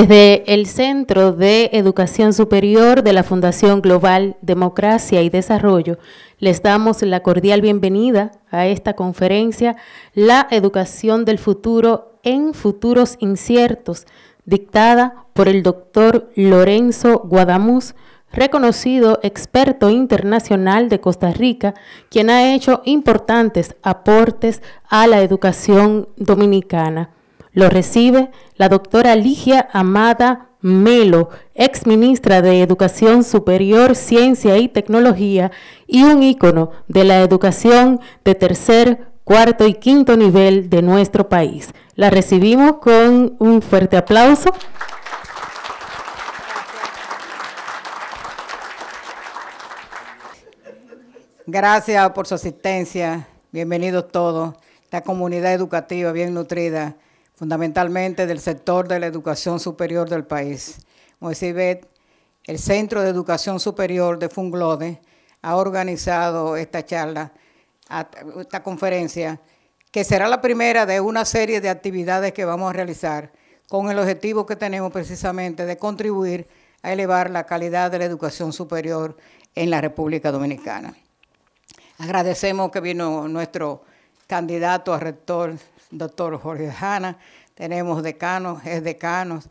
Desde el Centro de Educación Superior de la Fundación Global Democracia y Desarrollo, les damos la cordial bienvenida a esta conferencia, La Educación del Futuro en Futuros Inciertos, dictada por el doctor Lorenzo Guadamuz, reconocido experto internacional de Costa Rica, quien ha hecho importantes aportes a la educación dominicana. Lo recibe la doctora Ligia Amada Melo, ex ministra de Educación Superior, Ciencia y Tecnología y un ícono de la educación de tercer, cuarto y quinto nivel de nuestro país. La recibimos con un fuerte aplauso. Gracias por su asistencia. Bienvenidos todos. La comunidad educativa bien nutrida fundamentalmente del sector de la educación superior del país. Como decía el Centro de Educación Superior de Funglode ha organizado esta charla, esta conferencia, que será la primera de una serie de actividades que vamos a realizar con el objetivo que tenemos precisamente de contribuir a elevar la calidad de la educación superior en la República Dominicana. Agradecemos que vino nuestro candidato a rector doctor Jorge Hanna, tenemos decanos, es decanos,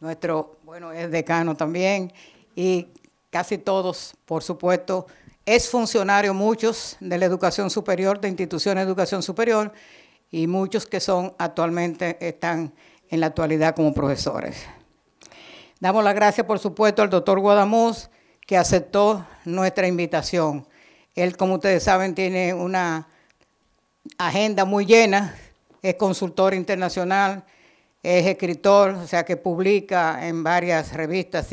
nuestro, bueno, es decano también, y casi todos, por supuesto, es funcionario muchos de la educación superior, de instituciones de educación superior, y muchos que son actualmente, están en la actualidad como profesores. Damos las gracias, por supuesto, al doctor Guadamuz, que aceptó nuestra invitación. Él, como ustedes saben, tiene una agenda muy llena es consultor internacional, es escritor, o sea que publica en varias revistas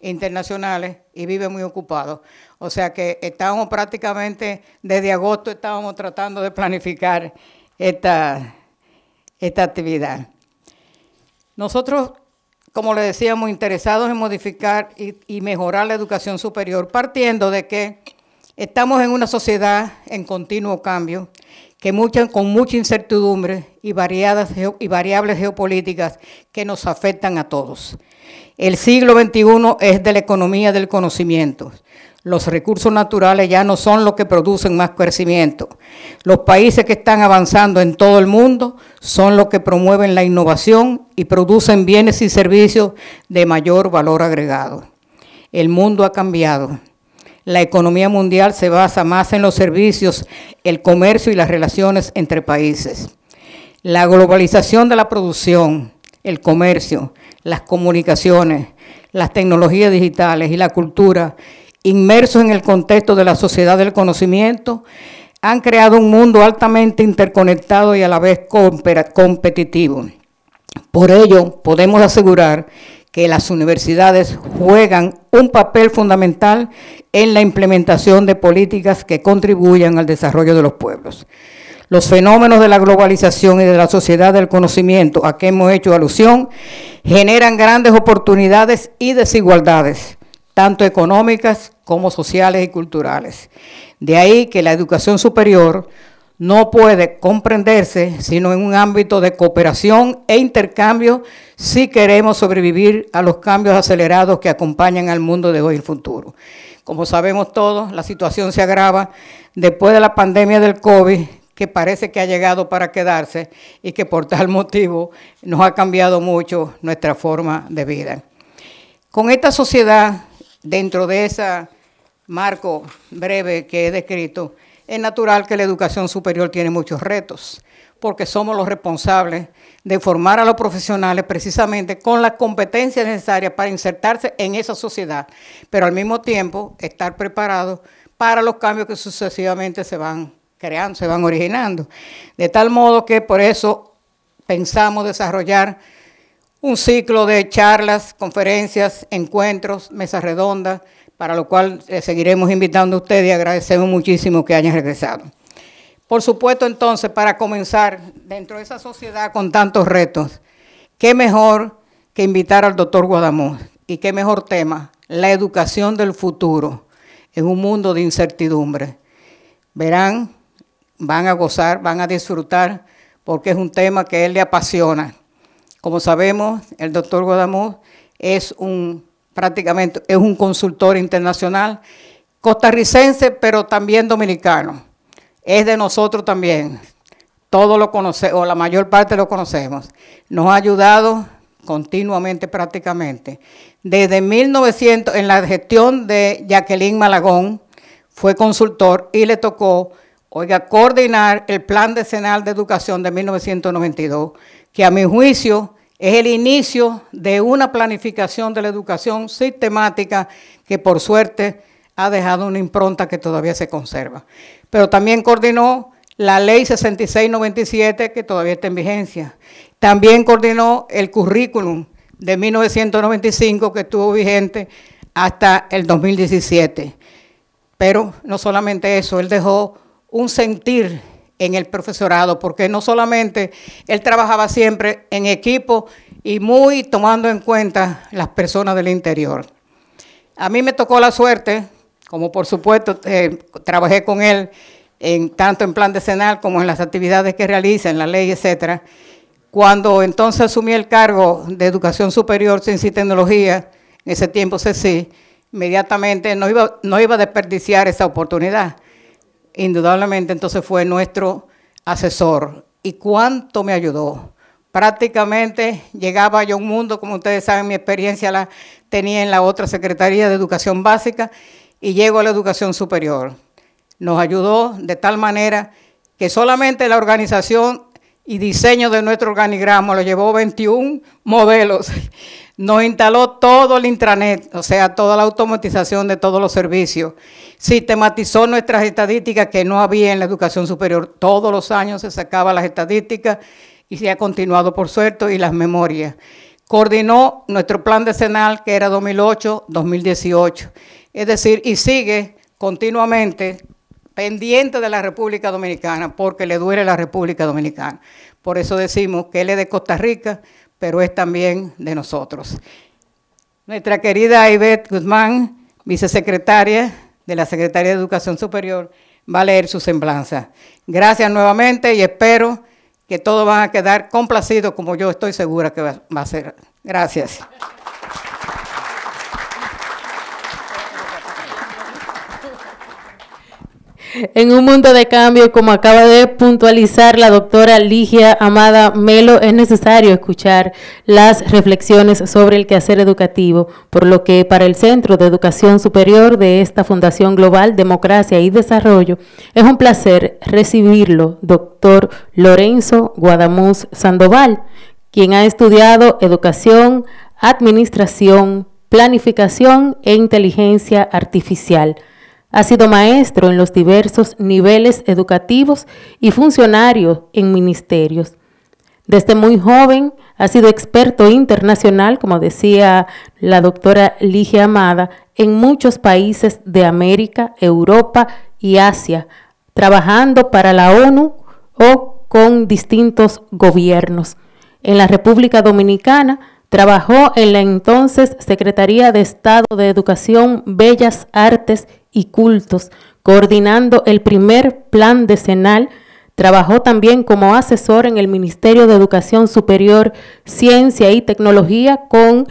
internacionales y vive muy ocupado. O sea que estábamos prácticamente, desde agosto estábamos tratando de planificar esta, esta actividad. Nosotros, como le decíamos, interesados en modificar y mejorar la educación superior, partiendo de que estamos en una sociedad en continuo cambio que mucha, con mucha incertidumbre y, variadas, y variables geopolíticas que nos afectan a todos. El siglo XXI es de la economía del conocimiento. Los recursos naturales ya no son los que producen más crecimiento. Los países que están avanzando en todo el mundo son los que promueven la innovación y producen bienes y servicios de mayor valor agregado. El mundo ha cambiado la economía mundial se basa más en los servicios, el comercio y las relaciones entre países. La globalización de la producción, el comercio, las comunicaciones, las tecnologías digitales y la cultura, inmersos en el contexto de la sociedad del conocimiento, han creado un mundo altamente interconectado y a la vez competitivo. Por ello, podemos asegurar que las universidades juegan un papel fundamental en la implementación de políticas que contribuyan al desarrollo de los pueblos. Los fenómenos de la globalización y de la sociedad del conocimiento a que hemos hecho alusión generan grandes oportunidades y desigualdades, tanto económicas como sociales y culturales. De ahí que la educación superior no puede comprenderse sino en un ámbito de cooperación e intercambio si queremos sobrevivir a los cambios acelerados que acompañan al mundo de hoy y el futuro. Como sabemos todos, la situación se agrava después de la pandemia del COVID, que parece que ha llegado para quedarse y que por tal motivo nos ha cambiado mucho nuestra forma de vida. Con esta sociedad, dentro de ese marco breve que he descrito, es natural que la educación superior tiene muchos retos, porque somos los responsables de formar a los profesionales precisamente con las competencias necesarias para insertarse en esa sociedad, pero al mismo tiempo estar preparados para los cambios que sucesivamente se van creando, se van originando. De tal modo que por eso pensamos desarrollar un ciclo de charlas, conferencias, encuentros, mesas redondas, para lo cual eh, seguiremos invitando a ustedes y agradecemos muchísimo que hayan regresado. Por supuesto, entonces, para comenzar, dentro de esa sociedad con tantos retos, qué mejor que invitar al doctor Guadamón y qué mejor tema, la educación del futuro en un mundo de incertidumbre. Verán, van a gozar, van a disfrutar, porque es un tema que a él le apasiona. Como sabemos, el doctor Guadamón es un prácticamente es un consultor internacional, costarricense, pero también dominicano. Es de nosotros también. Todos lo conocemos, o la mayor parte lo conocemos. Nos ha ayudado continuamente prácticamente. Desde 1900, en la gestión de Jacqueline Malagón, fue consultor y le tocó, oiga, coordinar el Plan Decenal de Educación de 1992, que a mi juicio es el inicio de una planificación de la educación sistemática que por suerte ha dejado una impronta que todavía se conserva. Pero también coordinó la ley 6697 que todavía está en vigencia. También coordinó el currículum de 1995 que estuvo vigente hasta el 2017. Pero no solamente eso, él dejó un sentir en el profesorado, porque no solamente él trabajaba siempre en equipo y muy tomando en cuenta las personas del interior. A mí me tocó la suerte, como por supuesto eh, trabajé con él en, tanto en plan decenal como en las actividades que realiza, en la ley, etcétera. Cuando entonces asumí el cargo de Educación Superior, Ciencia y Tecnología, en ese tiempo sí, inmediatamente no iba, no iba a desperdiciar esa oportunidad indudablemente entonces fue nuestro asesor. ¿Y cuánto me ayudó? Prácticamente llegaba yo a un mundo, como ustedes saben, mi experiencia la tenía en la otra Secretaría de Educación Básica y llego a la educación superior. Nos ayudó de tal manera que solamente la organización y diseño de nuestro organigrama, lo llevó 21 modelos. Nos instaló todo el intranet, o sea, toda la automatización de todos los servicios. Sistematizó nuestras estadísticas que no había en la educación superior. Todos los años se sacaban las estadísticas y se ha continuado, por suerte, y las memorias. Coordinó nuestro plan decenal que era 2008-2018. Es decir, y sigue continuamente pendiente de la República Dominicana porque le duele la República Dominicana. Por eso decimos que él es de Costa Rica, pero es también de nosotros. Nuestra querida Ivette Guzmán, vicesecretaria de la Secretaría de Educación Superior, va a leer su semblanza. Gracias nuevamente y espero que todos van a quedar complacidos como yo estoy segura que va a ser. Gracias. En un mundo de cambio, como acaba de puntualizar la doctora Ligia Amada Melo, es necesario escuchar las reflexiones sobre el quehacer educativo, por lo que para el Centro de Educación Superior de esta Fundación Global Democracia y Desarrollo, es un placer recibirlo, doctor Lorenzo Guadamuz Sandoval, quien ha estudiado educación, administración, planificación e inteligencia artificial ha sido maestro en los diversos niveles educativos y funcionario en ministerios. Desde muy joven ha sido experto internacional, como decía la doctora Lige Amada, en muchos países de América, Europa y Asia, trabajando para la ONU o con distintos gobiernos. En la República Dominicana trabajó en la entonces Secretaría de Estado de Educación, Bellas Artes y cultos, coordinando el primer plan decenal. Trabajó también como asesor en el Ministerio de Educación Superior, Ciencia y Tecnología con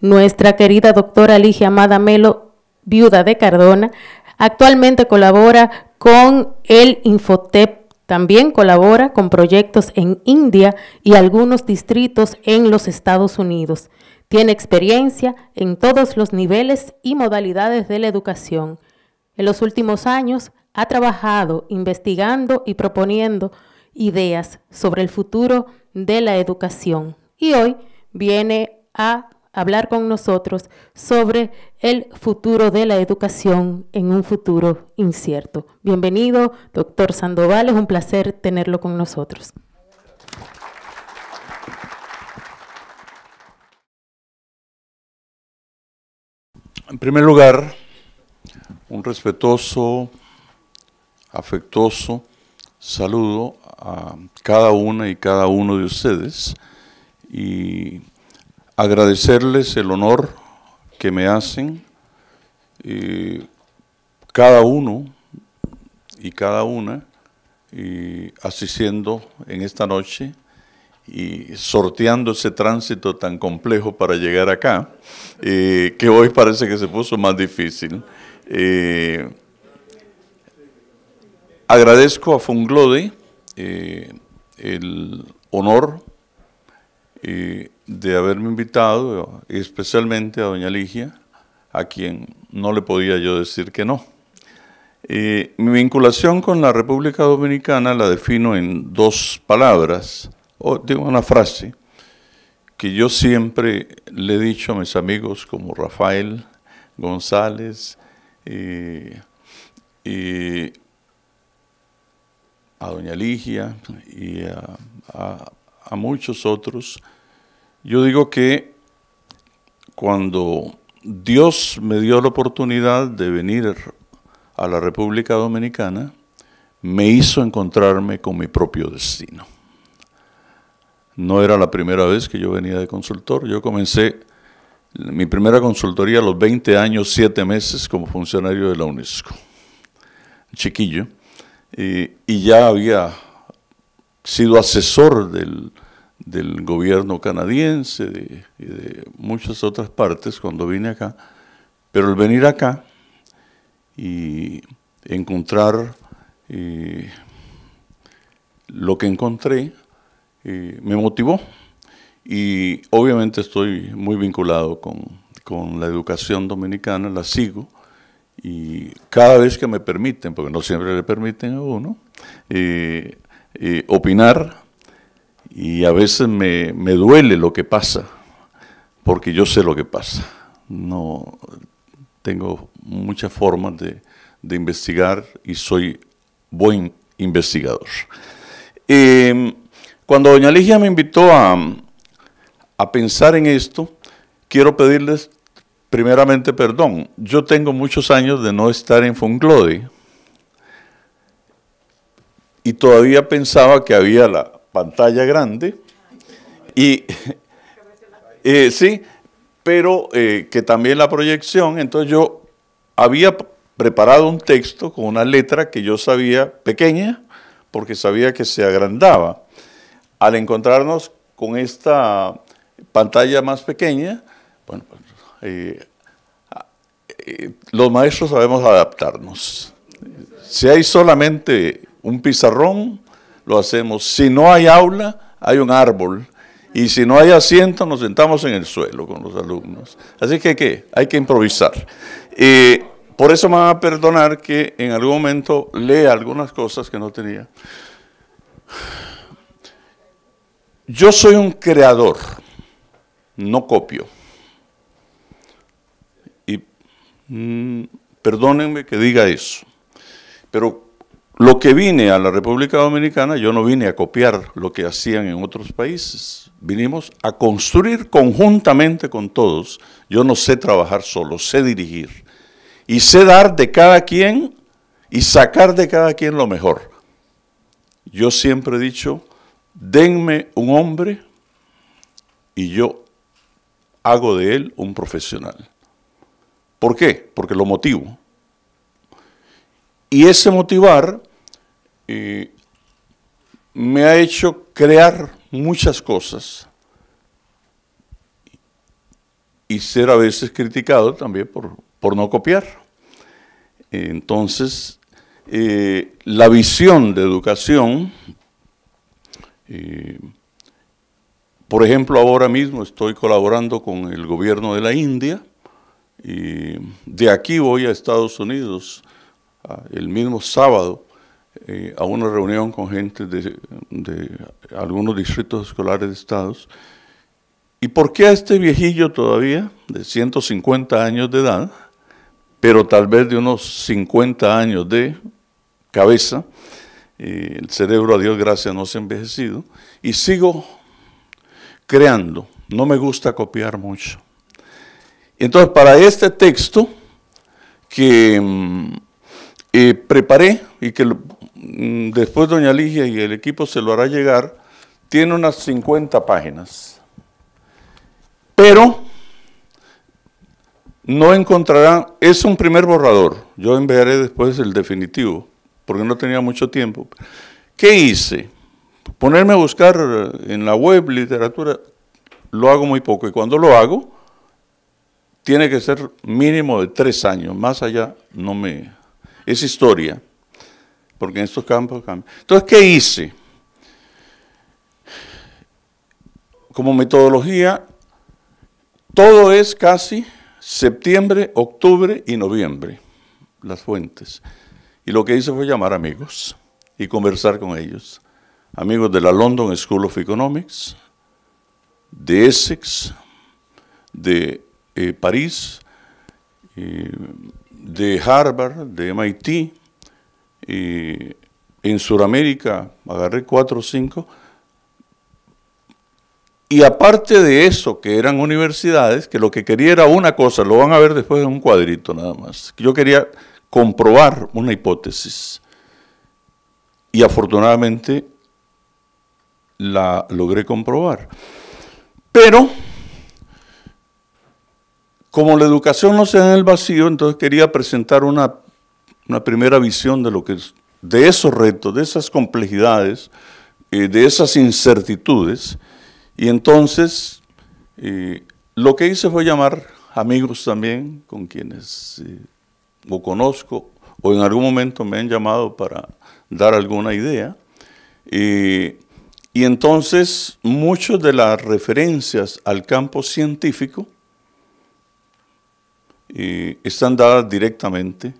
nuestra querida doctora Ligia Amada Melo, viuda de Cardona. Actualmente colabora con el Infotep también colabora con proyectos en India y algunos distritos en los Estados Unidos. Tiene experiencia en todos los niveles y modalidades de la educación. En los últimos años ha trabajado investigando y proponiendo ideas sobre el futuro de la educación y hoy viene a hablar con nosotros sobre el futuro de la educación en un futuro incierto. Bienvenido, doctor Sandoval, es un placer tenerlo con nosotros. En primer lugar, un respetuoso, afectuoso saludo a cada una y cada uno de ustedes y agradecerles el honor que me hacen eh, cada uno y cada una asistiendo en esta noche y sorteando ese tránsito tan complejo para llegar acá, eh, que hoy parece que se puso más difícil. Eh, agradezco a Funglode eh, el honor eh, de haberme invitado, especialmente a doña Ligia, a quien no le podía yo decir que no. mi vinculación con la República Dominicana la defino en dos palabras, o digo una frase, que yo siempre le he dicho a mis amigos como Rafael González, y a doña Ligia y a, a muchos otros, yo digo que cuando Dios me dio la oportunidad de venir a la República Dominicana, me hizo encontrarme con mi propio destino. No era la primera vez que yo venía de consultor, yo comencé mi primera consultoría a los 20 años, 7 meses como funcionario de la UNESCO, chiquillo, y, ya había sido asesor del, gobierno canadiense y de muchas otras partes cuando vine acá, pero el venir acá y encontrar eh, lo que encontré eh, me motivó. Y obviamente estoy muy vinculado con, la educación dominicana, la sigo, y cada vez que me permiten, porque no siempre le permiten a uno, eh, eh, opinar, y a veces me, duele lo que pasa, porque yo sé lo que pasa. No tengo muchas formas de, investigar y soy buen investigador. Eh, cuando doña Ligia me invitó a, a pensar en esto, quiero pedirles primeramente perdón. Yo tengo muchos años de no estar en Funglodi y todavía pensaba que había la pantalla grande y eh, sí, pero eh, que también la proyección, entonces yo había preparado un texto con una letra que yo sabía pequeña porque sabía que se agrandaba. Al encontrarnos con esta pantalla más pequeña, bueno, pues, eh, eh, los maestros sabemos adaptarnos. Si hay solamente un pizarrón, lo hacemos. Si no hay aula, hay un árbol. Y si no hay asiento, nos sentamos en el suelo con los alumnos. Así que, ¿qué? Hay que improvisar. por eso me van a perdonar que en algún momento lea algunas cosas que no tenía. Yo soy un creador no copio. Y mm, perdónenme que diga eso, pero lo que vine a la República Dominicana, yo no vine a copiar lo que hacían en otros países, vinimos a construir conjuntamente con todos. Yo no sé trabajar solo, sé dirigir y sé dar de cada quien y sacar de cada quien lo mejor. Yo siempre he dicho, denme un hombre y yo hago de él un profesional. ¿Por qué? Porque lo motivo. Y ese motivar eh, me ha hecho crear muchas cosas y ser a veces criticado también por, no copiar. Entonces, eh, la visión de educación eh, por ejemplo, ahora mismo estoy colaborando con el gobierno de la India y de aquí voy a Estados Unidos ah, el mismo sábado eh, a una reunión con gente de, algunos distritos escolares de estados. ¿Y por qué a este viejillo todavía, de 150 años de edad, pero tal vez de unos 50 años de cabeza, eh, el cerebro, a Dios gracias, no se ha envejecido, y sigo creando. No me gusta copiar mucho. Entonces, para este texto que mm, eh, preparé y que mm, después doña Ligia y el equipo se lo hará llegar, tiene unas 50 páginas. Pero no encontrarán, es un primer borrador, yo enviaré después el definitivo, porque no tenía mucho tiempo. ¿Qué hice? Ponerme a buscar en la web literatura, lo hago muy poco. Y cuando lo hago, tiene que ser mínimo de tres años. Más allá no me... Es historia, porque en estos campos cambia. Entonces, ¿qué hice? Como metodología, todo es casi septiembre, octubre y noviembre, las fuentes. Y lo que hice fue llamar amigos y conversar con ellos amigos de la London School of Economics, de Essex, de eh, París, eh, de Harvard, de MIT, en Sudamérica agarré cuatro o cinco, y aparte de eso, que eran universidades, que lo que quería era una cosa, lo van a ver después en un cuadrito nada más, yo quería comprobar una hipótesis, y afortunadamente la logré comprobar. Pero, como la educación no se da en el vacío, entonces quería presentar una, primera visión de lo que es, de esos retos, de esas complejidades, eh, de esas incertitudes. Y entonces, eh, lo que hice fue llamar amigos también, con quienes eh, o conozco o en algún momento me han llamado para dar alguna idea. Y entonces muchas de las referencias al campo científico eh, están dadas directamente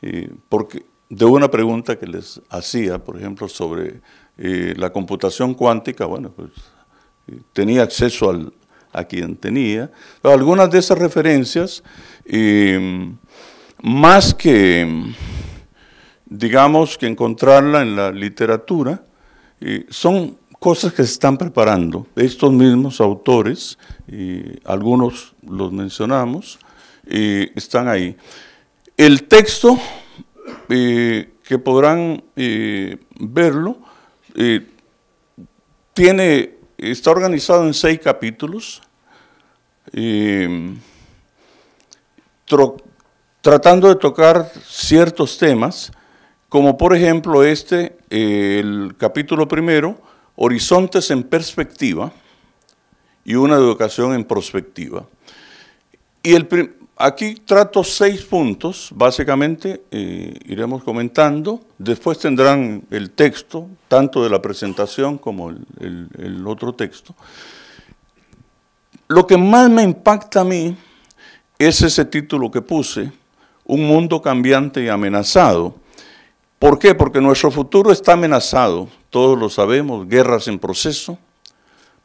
eh, porque de una pregunta que les hacía, por ejemplo, sobre eh, la computación cuántica, bueno, pues tenía acceso a quien tenía. Pero algunas de esas referencias, em, más que, digamos, que encontrarla en la literatura, son cosas que se están preparando. Estos mismos autores, algunos los mencionamos, están ahí. El texto, eh, que podrán eh, verlo, eh, tiene, está organizado en seis capítulos, tratando de tocar ciertos temas, como por ejemplo este, el capítulo primero, Horizontes en perspectiva y una educación en prospectiva. Y aquí trato seis puntos, básicamente eh, iremos comentando. Después tendrán el texto, tanto de la presentación como el otro texto. Lo que más me impacta a mí es ese título que puse, Un mundo cambiante y amenazado, ¿Por qué? Porque nuestro futuro está amenazado, todos lo sabemos, guerras en proceso,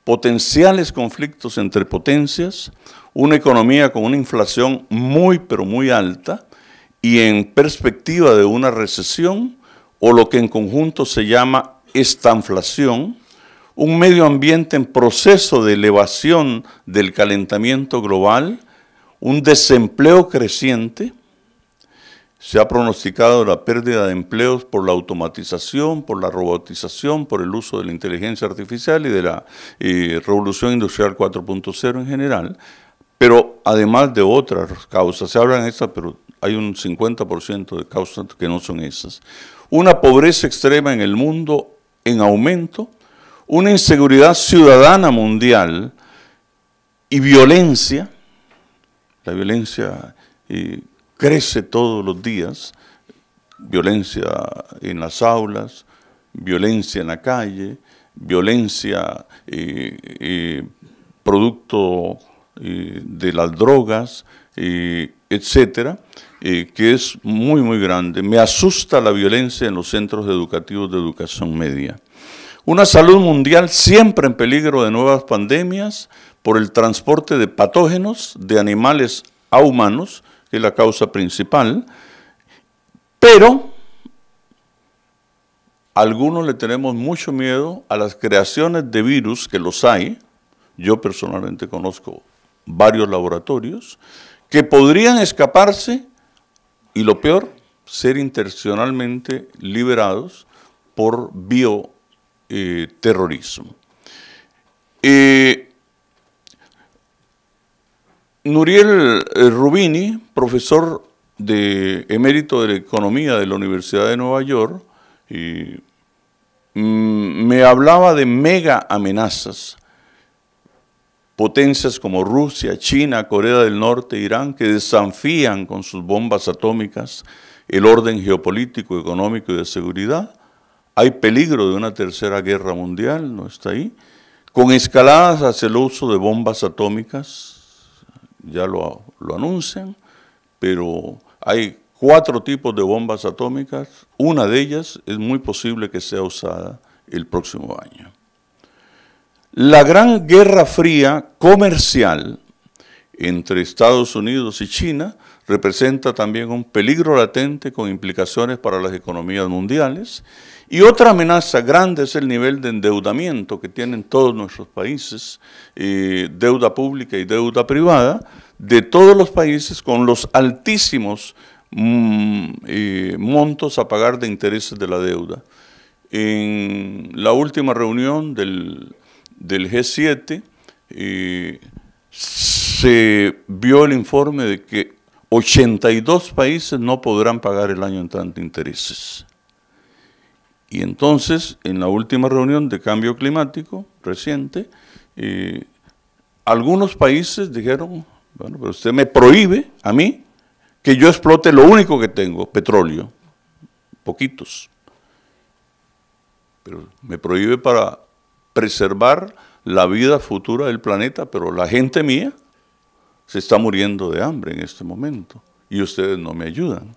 potenciales conflictos entre potencias, una economía con una inflación muy pero muy alta y en perspectiva de una recesión o lo que en conjunto se llama estanflación, un medio ambiente en proceso de elevación del calentamiento global, un desempleo creciente, se ha pronosticado la pérdida de empleos por la automatización, por la robotización, por el uso de la inteligencia artificial y de la eh, revolución industrial 4.0 en general, pero además de otras causas, se hablan estas, pero hay un 50% de causas que no son esas. Una pobreza extrema en el mundo en aumento, una inseguridad ciudadana mundial y violencia, la violencia... y... Eh, crece todos los días, violencia en las aulas, violencia en la calle, violencia eh, eh, producto eh, de las drogas, etcétera, que es muy, muy grande. Me asusta la violencia en los centros educativos de educación media. Una salud mundial siempre en peligro de nuevas pandemias por el transporte de patógenos de animales a humanos, que es la causa principal, pero algunos le tenemos mucho miedo a las creaciones de virus, que los hay, yo personalmente conozco varios laboratorios, que podrían escaparse y lo peor, ser intencionalmente liberados por bioterrorismo. Eh, Nuriel eh, Rubini, profesor de emérito de Economía de la Universidad de Nueva York, mm, me hablaba de mega amenazas. Potencias como Rusia, China, Corea del Norte, Irán, que desafían con sus bombas atómicas el orden geopolítico, económico y de seguridad. Hay peligro de una tercera guerra mundial, no está ahí. Con escaladas hacia el uso de bombas atómicas, ya lo, lo anuncian, pero hay cuatro tipos de bombas atómicas. Una de ellas es muy posible que sea usada el próximo año. La gran guerra fría comercial entre Estados Unidos y China representa también un peligro latente con implicaciones para las economías mundiales. Y otra amenaza grande es el nivel de endeudamiento que tienen todos nuestros países, eh, deuda pública y deuda privada, de todos los países con los altísimos mm, eh, montos a pagar de intereses de la deuda. En la última reunión del, G7 eh, se vio el informe de que 82 países no podrán pagar el año en tanto intereses. Y entonces, en la última reunión de cambio climático reciente, eh, algunos países dijeron, bueno, pero usted me prohíbe a mí que yo explote lo único que tengo, petróleo, poquitos. Pero me prohíbe para preservar la vida futura del planeta, pero la gente mía se está muriendo de hambre en este momento y ustedes no me ayudan.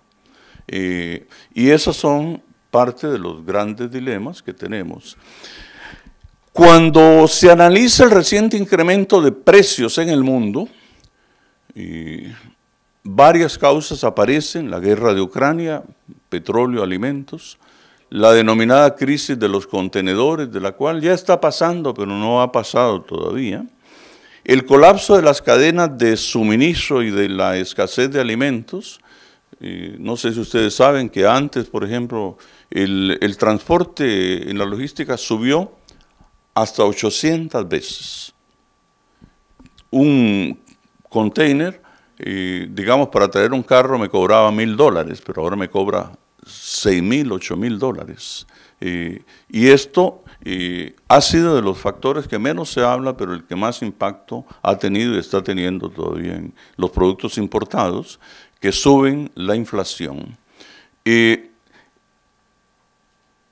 Eh, y esas son parte de los grandes dilemas que tenemos. Cuando se analiza el reciente incremento de precios en el mundo, varias causas aparecen, la guerra de Ucrania, petróleo, alimentos, la denominada crisis de los contenedores, de la cual ya está pasando, pero no ha pasado todavía, el colapso de las cadenas de suministro y de la escasez de alimentos, eh, no sé si ustedes saben que antes, por ejemplo, el, transporte en la logística subió hasta 800 veces. Un container, eh, digamos, para traer un carro me cobraba mil dólares, pero ahora me cobra seis mil, ocho mil dólares. Eh, y esto y ha sido de los factores que menos se habla, pero el que más impacto ha tenido y está teniendo todavía en los productos importados, que suben la inflación.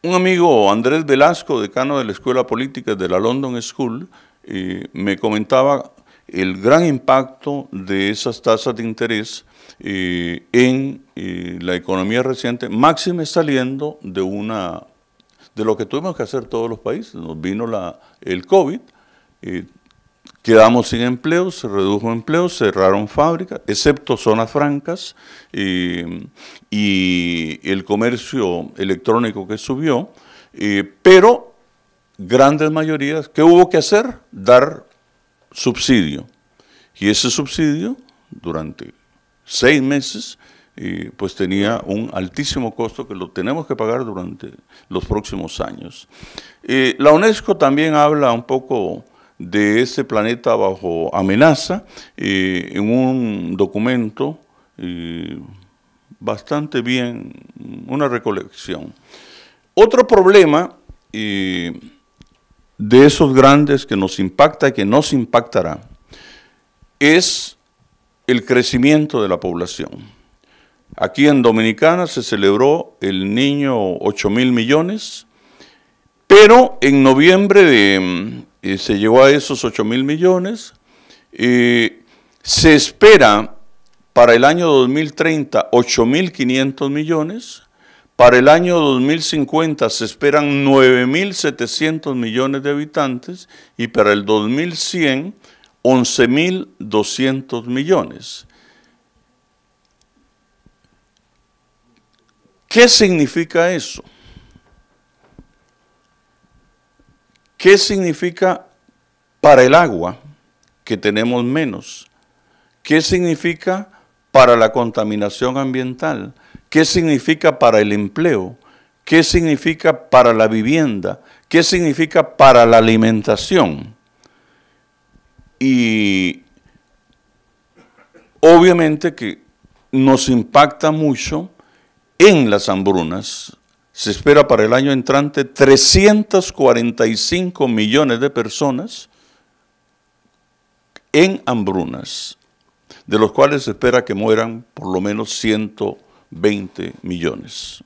un amigo, Andrés Velasco, decano de la Escuela Política de la London School, me comentaba el gran impacto de esas tasas de interés eh, en eh, la economía reciente, máxime saliendo de una de lo que tuvimos que hacer todos los países. Nos vino el COVID, quedamos sin empleo, se redujo empleo, cerraron fábricas, excepto zonas francas, y el comercio electrónico que subió, pero grandes mayorías, ¿qué hubo que hacer? Dar subsidio. Y ese subsidio, durante seis meses, pues tenía un altísimo costo que lo tenemos que pagar durante los próximos años. la UNESCO también habla un poco de ese planeta bajo amenaza en un documento bastante bien, una recolección. Otro problema de esos grandes que nos impacta y que nos impactará es el crecimiento de la población. Aquí en Dominicana se celebró el niño 8 mil millones, pero en noviembre de, mm, eh, se llegó a esos 8 mil millones. Eh, se espera para el año 2030 8.500 millones. Para el año 2050 se esperan 9.700 millones de habitantes y para el 2100 11.200 millones. ¿Qué significa eso? ¿Qué significa para el agua que tenemos menos? ¿Qué significa para la contaminación ambiental? ¿Qué significa para el empleo? ¿Qué significa para la vivienda? ¿Qué significa para la alimentación? Y obviamente que nos impacta mucho en las hambrunas, se espera para el año entrante 345 millones de personas en hambrunas, de los cuales se espera que mueran por lo menos 120 millones.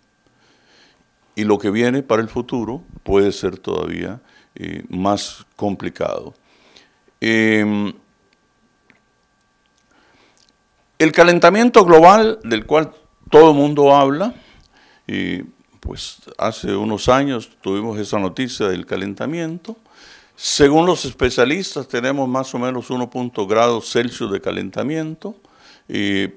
Y lo que viene para el futuro puede ser todavía eh, más complicado. Em, el calentamiento global, del cual todo el mundo habla y pues hace unos años tuvimos esa noticia del calentamiento. Según los especialistas tenemos más o menos 1.0 grados Celsius de calentamiento y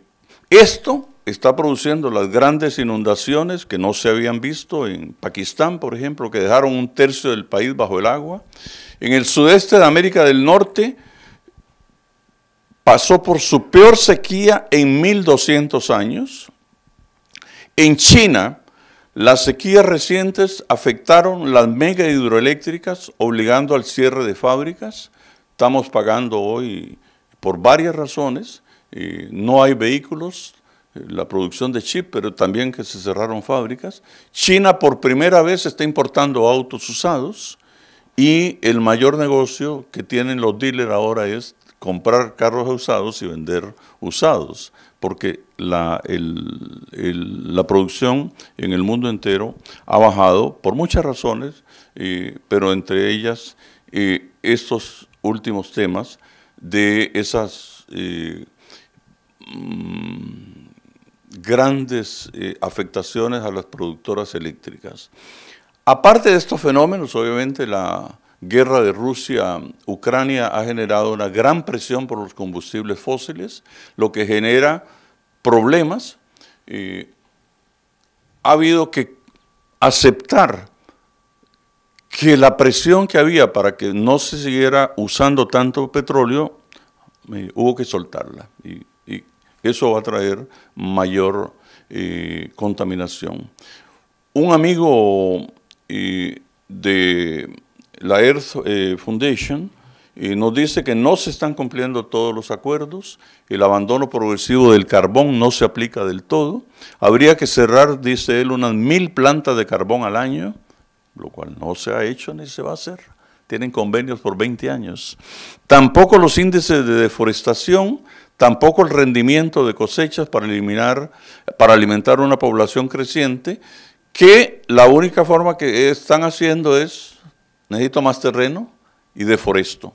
esto está produciendo las grandes inundaciones que no se habían visto en Pakistán, por ejemplo, que dejaron un tercio del país bajo el agua. En el sudeste de América del Norte pasó por su peor sequía en 1200 años. En China, las sequías recientes afectaron las mega hidroeléctricas, obligando al cierre de fábricas. Estamos pagando hoy por varias razones. Eh, no hay vehículos, eh, la producción de chip, pero también que se cerraron fábricas. China por primera vez está importando autos usados y el mayor negocio que tienen los dealers ahora es comprar carros usados y vender usados porque la, la producción en el mundo entero ha bajado por muchas razones, eh, pero entre ellas eh, estos últimos temas de esas eh, mm, grandes afectaciones a las productoras eléctricas. Aparte de estos fenómenos, obviamente la, guerra de Rusia, Ucrania ha generado una gran presión por los combustibles fósiles, lo que genera problemas. ha habido que aceptar que la presión que había para que no se siguiera usando tanto petróleo, eh, hubo que soltarla. Y, eso va a traer mayor eh, contaminación. Un amigo eh, de la Earth eh, Foundation nos dice que no se están cumpliendo todos los acuerdos, el abandono progresivo del carbón no se aplica del todo, habría que cerrar, dice él, unas mil plantas de carbón al año, lo cual no se ha hecho ni se va a hacer. Tienen convenios por 20 años. Tampoco los índices de deforestación, tampoco el rendimiento de cosechas para, para alimentar una población creciente, que la única forma que están haciendo es necesito más terreno y deforesto.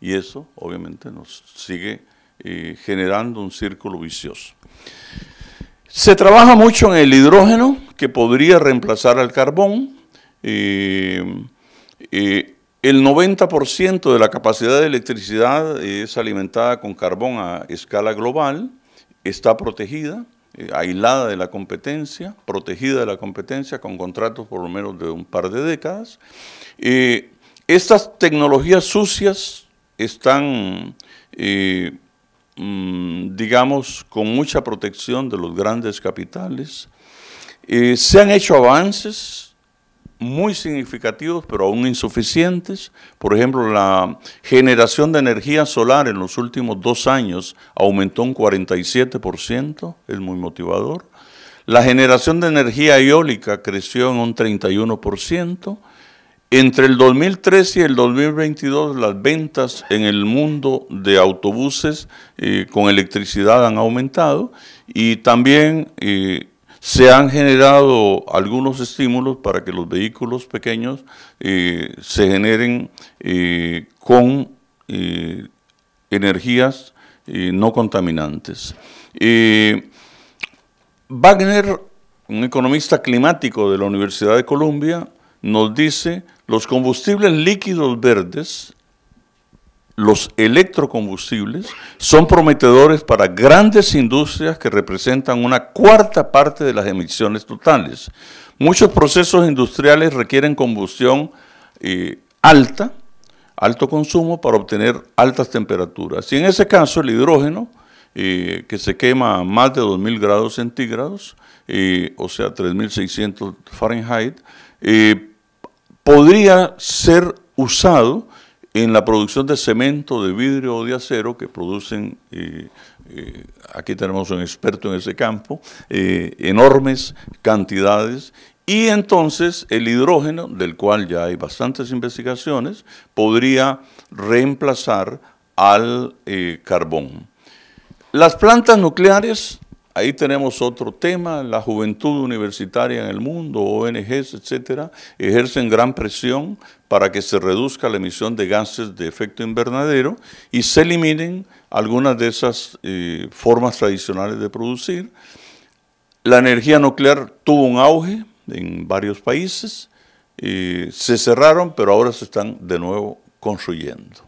Y eso obviamente nos sigue eh, generando un círculo vicioso. Se trabaja mucho en el hidrógeno, que podría reemplazar al carbón. Eh, eh, el 90% de la capacidad de electricidad es alimentada con carbón a escala global, está protegida. Eh, aislada de la competencia, protegida de la competencia, con contratos por lo menos de un par de décadas. Eh, estas tecnologías sucias están, eh, mm, digamos, con mucha protección de los grandes capitales. se han hecho avances muy significativos, pero aún insuficientes. Por ejemplo, la generación de energía solar en los últimos dos años aumentó un 47%, es muy motivador. La generación de energía eólica creció en un 31%. Entre el 2013 y el 2022 las ventas en el mundo de autobuses eh, con electricidad han aumentado y también eh, se han generado algunos estímulos para que los vehículos pequeños eh, se generen eh, con eh, energías no contaminantes. Wagner, un economista climático de la Universidad de Colombia, nos dice los combustibles líquidos verdes los electrocombustibles son prometedores para grandes industrias que representan una cuarta parte de las emisiones totales. Muchos procesos industriales requieren combustión eh, alta, alto consumo para obtener altas temperaturas. Y en ese caso el hidrógeno, eh, que se quema a más de 2.000 grados centígrados, eh, o sea 3.600 Fahrenheit, podría ser usado en la producción de cemento, de vidrio o de acero que producen, eh, eh, aquí tenemos un experto en ese campo, eh, enormes cantidades y entonces el hidrógeno, del cual ya hay bastantes investigaciones, podría reemplazar al carbón. Las plantas nucleares Ahí tenemos otro tema, la juventud universitaria en el mundo, ONGs, etcétera, ejercen gran presión para que se reduzca la emisión de gases de efecto invernadero y se eliminen algunas de esas eh, formas tradicionales de producir. La energía nuclear tuvo un auge en varios países, eh, se cerraron, pero ahora se están de nuevo construyendo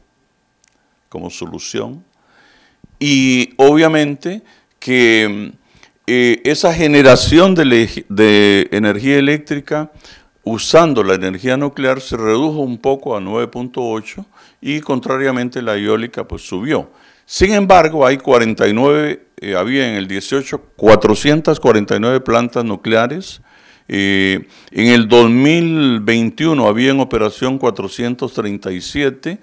como solución. Y obviamente que eh, esa generación de, energía eléctrica usando la energía nuclear se redujo un poco a 9.8 y contrariamente la eólica pues subió. Sin embargo, hay 49, eh, había en el 18 449 plantas nucleares, eh, en el 2021 había en operación 437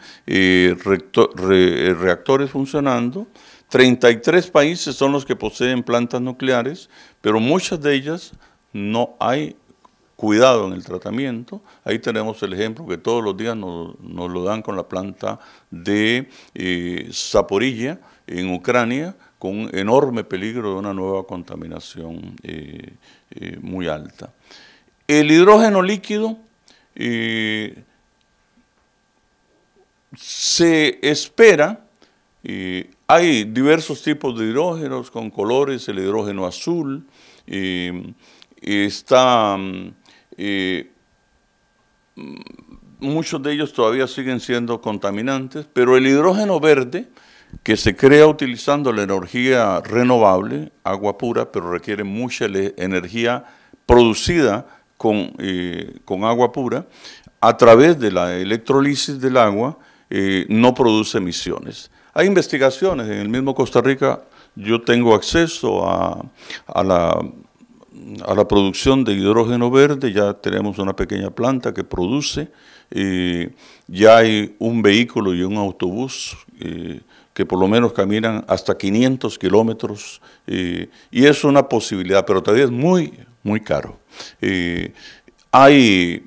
reactores funcionando 33 países son los que poseen plantas nucleares, pero muchas de ellas no hay cuidado en el tratamiento. Ahí tenemos el ejemplo que todos los días nos, lo dan con la planta de Saporilla, eh, Zaporilla en Ucrania, con un enorme peligro de una nueva contaminación eh, eh, muy alta. El hidrógeno líquido se espera hay diversos tipos de hidrógenos con colores, el hidrógeno azul, está, mm, mm, muchos de ellos todavía siguen siendo contaminantes, pero el hidrógeno verde, que se crea utilizando la energía renovable, agua pura, pero requiere mucha energía producida con, eh, con agua pura, a través de la electrolisis del agua, eh, no produce emisiones. Hay investigaciones en el mismo Costa Rica. Yo tengo acceso a, a, la, producción de hidrógeno verde. Ya tenemos una pequeña planta que produce. ya hay un vehículo y un autobús eh, que por lo menos caminan hasta 500 kilómetros eh, y es una posibilidad, pero todavía es muy, muy caro. Eh, hay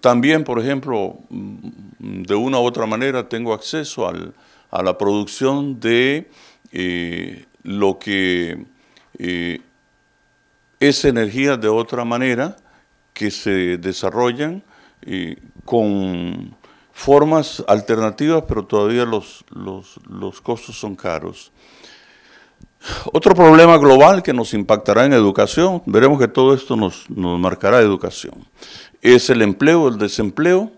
también, por ejemplo, mm, de una u otra manera tengo acceso al, a la producción de eh, lo que eh, es energía de otra manera que se desarrollan eh, con formas alternativas, pero todavía los, costos son caros. Otro problema global que nos impactará en educación, veremos que todo esto nos, marcará educación, es el empleo, el desempleo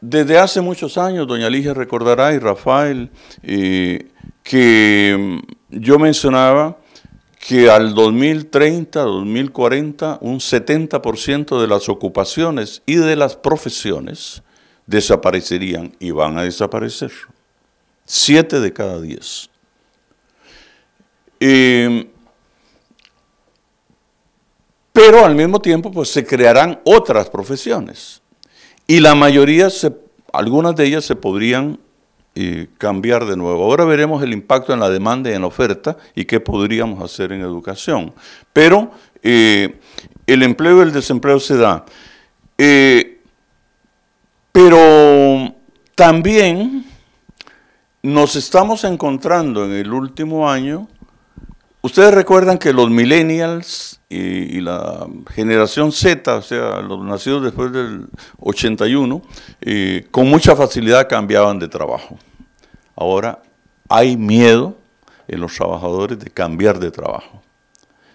desde hace muchos años, doña Ligia recordará y Rafael, que mm, yo mencionaba que al 2030, 2040, un 70% de las ocupaciones y de las profesiones desaparecerían y van a desaparecer. Siete de cada diez. pero al mismo tiempo, pues se crearán otras profesiones y la mayoría, se, algunas de ellas se podrían eh, cambiar de nuevo. Ahora veremos el impacto en la demanda y en la oferta y qué podríamos hacer en educación. Pero eh, el empleo y el desempleo se da. Eh, pero también nos estamos encontrando en el último año Ustedes recuerdan que los millennials y, la generación Z, o sea, los nacidos después del 81, eh, con mucha facilidad cambiaban de trabajo. Ahora hay miedo en los trabajadores de cambiar de trabajo.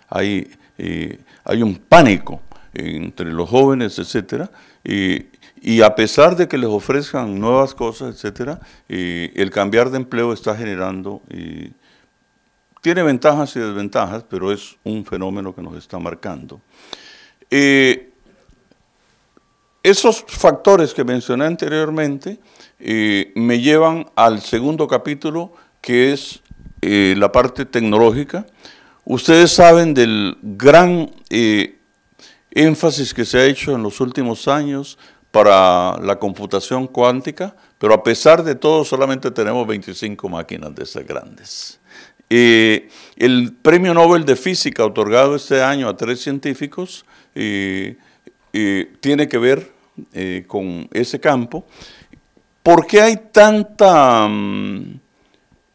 Hay, eh, hay un pánico entre los jóvenes, etc. y, a pesar de que les ofrezcan nuevas cosas, etcétera, eh, el cambiar de empleo está generando tiene ventajas y desventajas, pero es un fenómeno que nos está marcando. Eh, esos factores que mencioné anteriormente eh, me llevan al segundo capítulo, que es eh, la parte tecnológica. Ustedes saben del gran énfasis que se ha hecho en los últimos años para la computación cuántica, pero a pesar de todo solamente tenemos 25 máquinas de esas grandes el premio Nobel de Física otorgado este año a tres científicos tiene que ver eh, con ese campo. ¿Por qué hay tanta mm,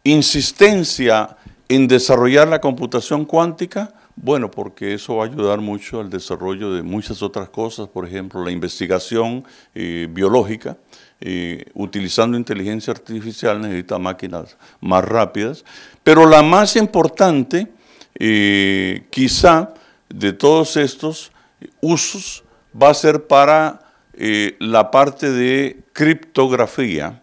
insistencia en desarrollar la computación cuántica? Bueno, porque eso va a ayudar mucho al desarrollo de muchas otras cosas, por ejemplo, la investigación eh, biológica. Eh, utilizando inteligencia artificial necesita máquinas más rápidas, pero la más importante, eh, quizá, de todos estos usos va a ser para eh, la parte de criptografía,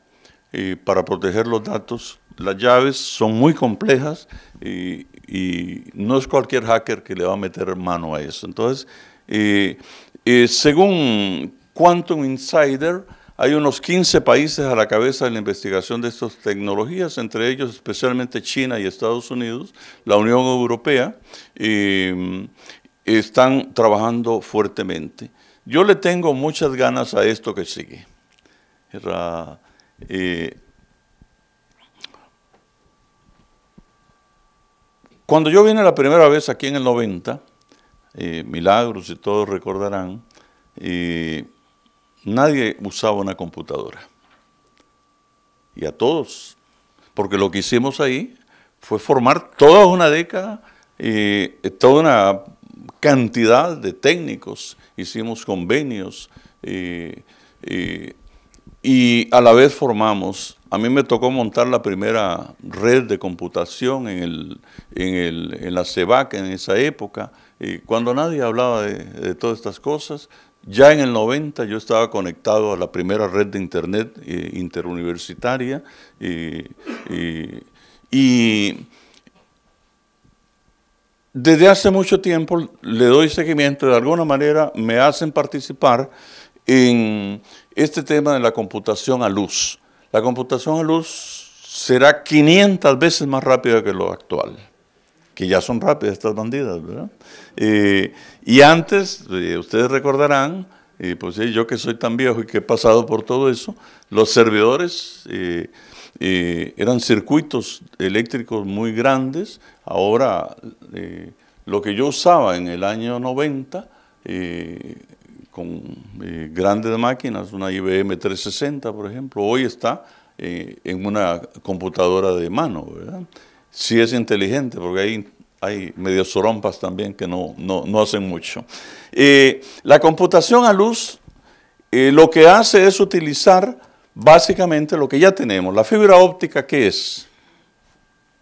eh, para proteger los datos. Las llaves son muy complejas y, no es cualquier hacker que le va a meter mano a eso. Entonces, según Quantum Insider, hay unos 15 países a la cabeza de la investigación de estas tecnologías, entre ellos especialmente China y Estados Unidos, la Unión Europea, y mm, están trabajando fuertemente. Yo le tengo muchas ganas a esto que sigue. Eh, cuando yo vine la primera vez aquí en el 90, eh, Milagros y todos recordarán, y... Eh, nadie usaba una computadora. Y a todos. Porque lo que hicimos ahí fue formar toda una década eh, toda una cantidad de técnicos. Hicimos convenios y, a la vez formamos. A mí me tocó montar la primera red de computación en, la CEBAC e en esa época, y cuando nadie hablaba de todas estas cosas. Ya en el 90 yo estaba conectado a la primera red de internet eh, interuniversitaria y desde hace mucho tiempo le doy seguimiento, de alguna manera me hacen participar en este tema de la computación a luz. La computación a luz será 500 veces más rápida que lo actual que ya son rápidas estas bandidas, ¿verdad? Eh, y antes, eh, ustedes recordarán, eh, pues yo que soy tan viejo y que he pasado por todo eso, los servidores eran circuitos eléctricos muy grandes, ahora lo que yo usaba en el año 90, con grandes máquinas, una IBM 360, por ejemplo, hoy está en una computadora de mano, ¿verdad? sí es inteligente, porque hay, hay medio sorompas también que no, hacen mucho. Eh, la computación a luz eh, lo que hace es utilizar básicamente lo que ya tenemos. La fibra óptica, que es?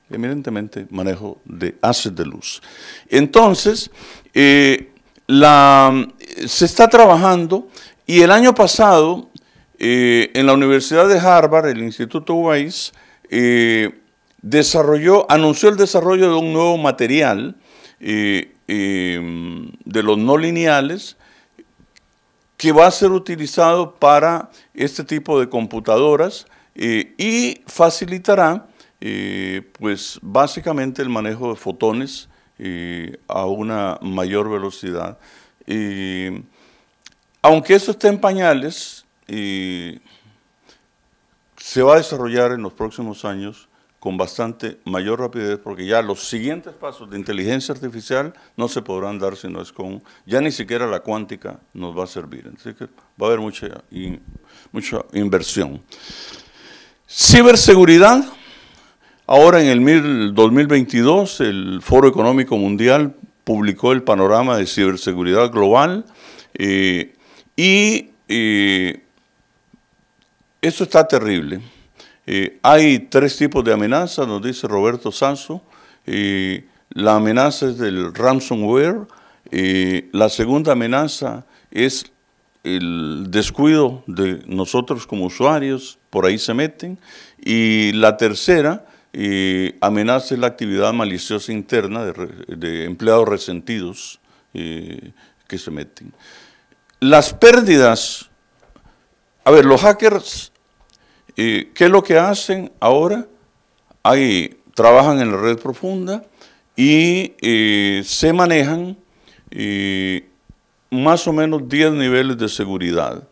Evidentemente, manejo de haces de luz. Entonces, eh, la, se está trabajando y el año pasado, en la Universidad de Harvard, el Instituto Weiss, desarrolló, anunció el desarrollo de un nuevo material eh, eh, de los no lineales que va a ser utilizado para este tipo de computadoras eh, y facilitará pues básicamente el manejo de fotones a una mayor velocidad. aunque eso esté en pañales, se va a desarrollar en los próximos años con bastante mayor rapidez, porque ya los siguientes pasos de inteligencia artificial no se podrán dar si no es con, ya ni siquiera la cuántica nos va a servir. Así que va a haber mucha, mucha inversión. Ciberseguridad. Ahora en el 2022 el Foro Económico Mundial publicó el panorama de ciberseguridad global eh, y eh, eso está terrible hay tres tipos de amenazas, nos dice Roberto Sanso. la amenaza es del ransomware. la segunda amenaza es el descuido de nosotros como usuarios, por ahí se meten. Y la tercera amenaza es la actividad maliciosa interna de, de empleados resentidos que se meten. Las pérdidas, a ver, los hackers qué es lo que hacen ahora? Ahí trabajan en la red profunda y eh, se manejan eh, más o menos 10 niveles de seguridad.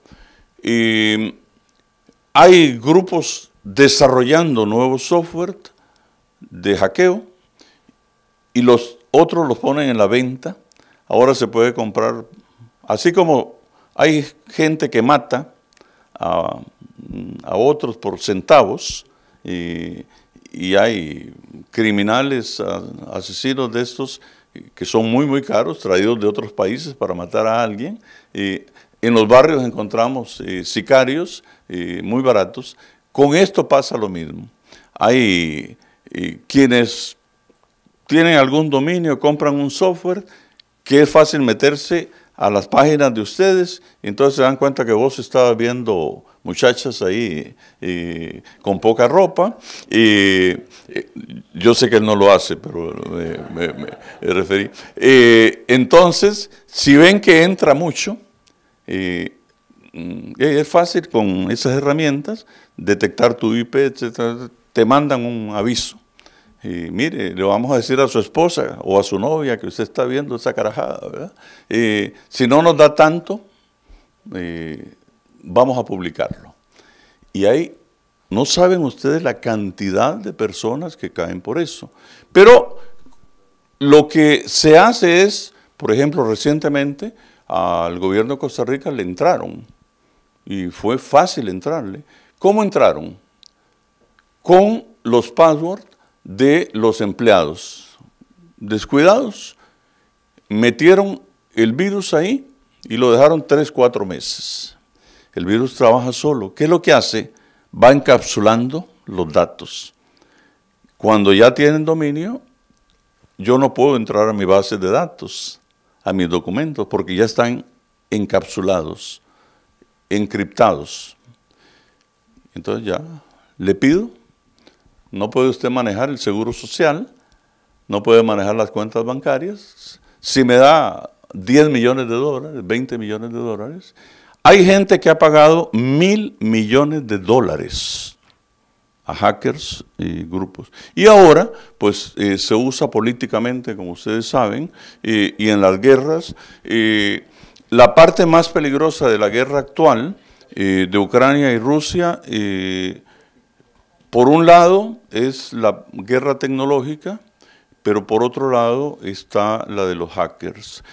hay grupos desarrollando nuevos software de hackeo y los otros los ponen en la venta. Ahora se puede comprar, así como hay gente que mata a a otros por centavos y, hay criminales asesinos de estos que son muy, muy caros, traídos de otros países para matar a alguien. Y en los barrios encontramos eh, sicarios eh, muy baratos. Con esto pasa lo mismo. Hay eh, quienes tienen algún dominio, compran un software que es fácil meterse a las páginas de ustedes, y entonces se dan cuenta que vos estabas viendo muchachas ahí con poca ropa, y, eh, yo sé que él no lo hace, pero me, referí. Eh, entonces, si ven que entra mucho, eh, mm, es fácil con esas herramientas detectar tu IP, etc., te mandan un aviso. Y mire, le vamos a decir a su esposa o a su novia que usted está viendo esa carajada, ¿verdad? si no nos da tanto, eh, vamos a publicarlo. Y ahí no saben ustedes la cantidad de personas que caen por eso. Pero lo que se hace es, por ejemplo, recientemente al gobierno de Costa Rica le entraron y fue fácil entrarle. ¿Cómo entraron? Con los passwords de los empleados. Descuidados, metieron el virus ahí y lo dejaron 3, 4 meses. El virus trabaja solo. ¿Qué es lo que hace? Va encapsulando los datos. Cuando ya tienen dominio, yo no puedo entrar a mi base de datos, a mis documentos, porque ya están encapsulados, encriptados. Entonces ya le pido no puede usted manejar el seguro social, no puede manejar las cuentas bancarias. Si me da 10 millones de dólares, 20 millones de dólares, hay gente que ha pagado mil millones de dólares a hackers y grupos. Y ahora, pues eh, se usa políticamente, como ustedes saben, y en las guerras. la parte más peligrosa de la guerra actual eh, de Ucrania y Rusia, eh, por un lado, es la guerra tecnológica, pero por otro lado está la de los hackers.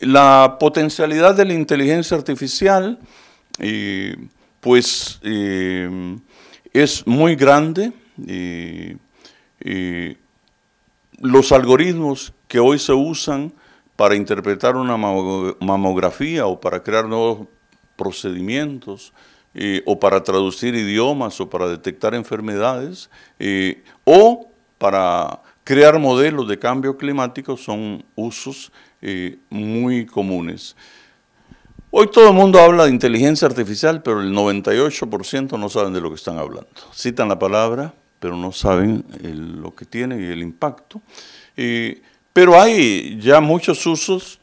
La potencialidad de la inteligencia artificial, eh, pues eh, es muy grande. ...y eh, los algoritmos que hoy se usan para interpretar una mamografía o para crear nuevos procedimientos, eh, o para traducir idiomas o para detectar enfermedades, eh, o para crear modelos de cambio climático son usos eh, muy comunes. Hoy todo el mundo habla de inteligencia artificial, pero el 98% no saben de lo que están hablando. Citan la palabra, pero no saben lo que tiene y el impacto. pero hay ya muchos usos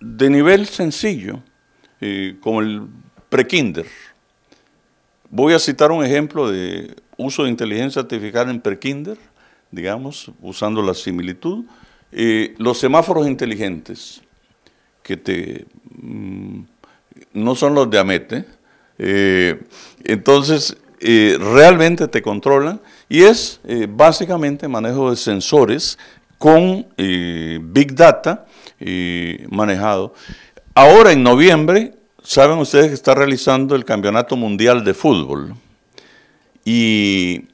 de nivel sencillo, como el prekinder. Voy a citar un ejemplo de uso de inteligencia artificial en Perkinder, digamos, usando la similitud. Eh, los semáforos inteligentes, que te, mm, no son los de Amete, ¿eh? Eh, entonces realmente te controlan y es básicamente manejo de sensores con Big Data manejado. Ahora en noviembre Saben ustedes que está realizando el Campeonato Mundial de Fútbol y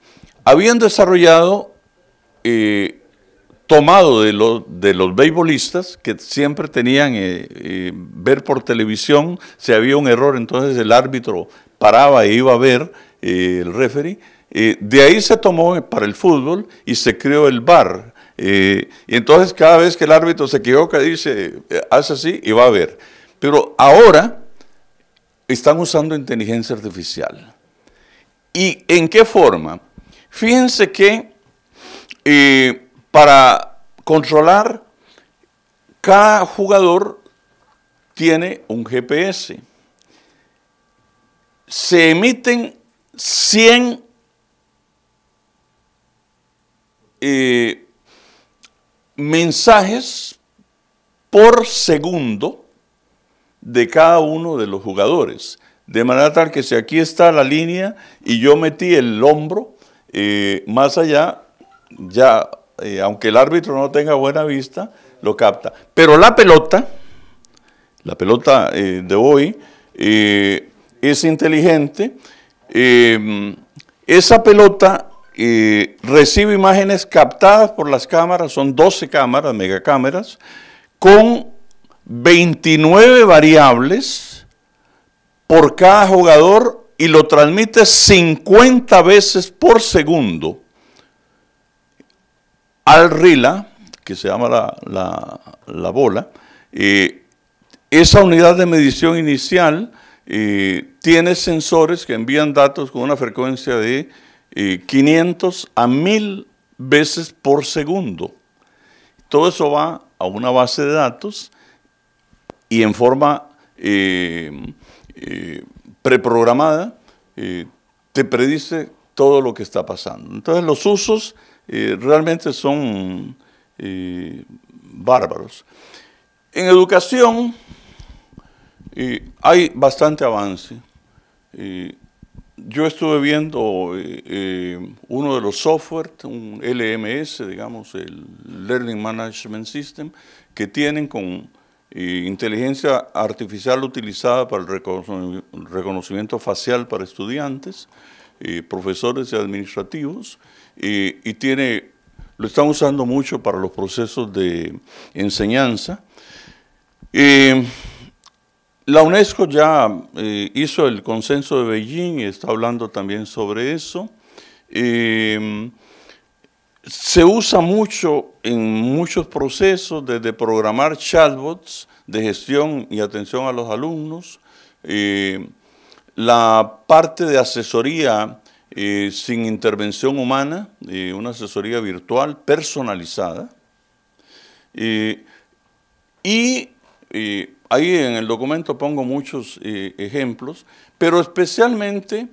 Habían desarrollado, eh, tomado de, los de los beisbolistas que siempre tenían eh, eh, ver por televisión, si había un error, entonces el árbitro paraba e iba a ver el referee. de ahí se tomó para el fútbol y se creó el VAR. y entonces cada vez que el árbitro se equivoca, dice, haz así y va a ver. Pero ahora están usando inteligencia artificial. ¿Y en qué forma? Fíjense que eh, para controlar, cada jugador tiene un GPS. Se emiten 100 eh, mensajes por segundo de cada uno de los jugadores. De manera tal que si aquí está la línea y yo metí el hombro eh, más allá, ya, eh, aunque el árbitro no tenga buena vista, lo capta. Pero la pelota, la pelota eh, de hoy, es inteligente. Em, esa pelota recibe imágenes captadas por las cámaras, son 12 cámaras, megacámaras, con 29 variables por cada jugador y lo transmite 50 veces por segundo al Rila, que se llama la, bola. Eh, esa unidad de medición inicial eh, tiene sensores que envían datos con una frecuencia de 500 eh, a 1000 veces por segundo. Todo eso va a una base de datos y en forma eh, eh, preprogramada eh, te predice todo lo que está pasando. Entonces los usos realmente son bárbaros. En educación hay bastante avance. yo estuve viendo uno de los software, un LMS, digamos, el Learning Management System, que tienen con inteligencia artificial utilizada para el reconocimiento facial para estudiantes, profesores y administrativos, y tiene, lo están usando mucho para los procesos de enseñanza. la UNESCO ya eh, hizo el consenso de Beijing y está hablando también sobre eso. Se usa mucho en muchos procesos, desde programar chatbots de gestión y atención a los alumnos, eh, la parte de asesoría eh, sin intervención humana, eh, una asesoría virtual personalizada. y ahí en el documento pongo muchos ejemplos, pero especialmente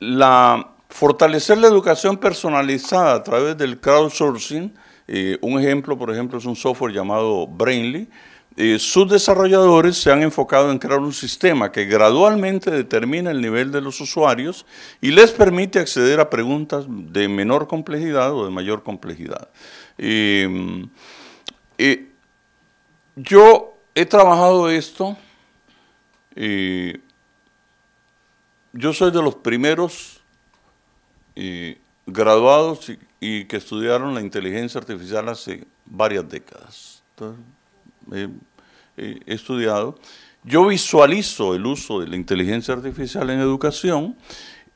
la Fortalecer la educación personalizada a través del crowdsourcing, eh, un ejemplo, por ejemplo, es un software llamado Brainly. Eh, sus desarrolladores se han enfocado en crear un sistema que gradualmente determina el nivel de los usuarios y les permite acceder a preguntas de menor complejidad o de mayor complejidad. Em, eh, yo he trabajado esto, yo soy de los primeros graduados y, que estudiaron la inteligencia artificial hace varias décadas. he estudiado. Yo visualizo el uso de la inteligencia artificial en educación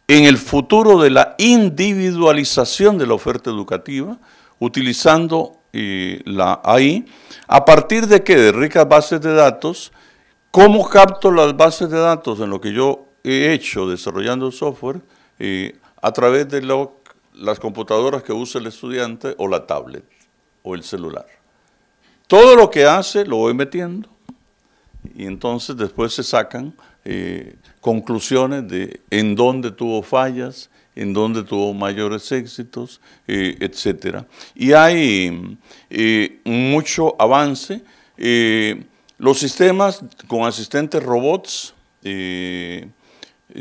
en el futuro de la individualización de la oferta educativa, utilizando eh, la AI, a partir de qué, de ricas bases de datos, ¿Cómo capto las bases de datos en lo que yo he hecho desarrollando software? Eh, a través de las computadoras que usa el estudiante o la tablet o el celular. Todo lo que hace lo voy metiendo y entonces después se sacan eh, conclusiones de en dónde tuvo fallas, en dónde tuvo mayores éxitos, eh, etc. Y hay eh, mucho avance. los sistemas con asistentes robots,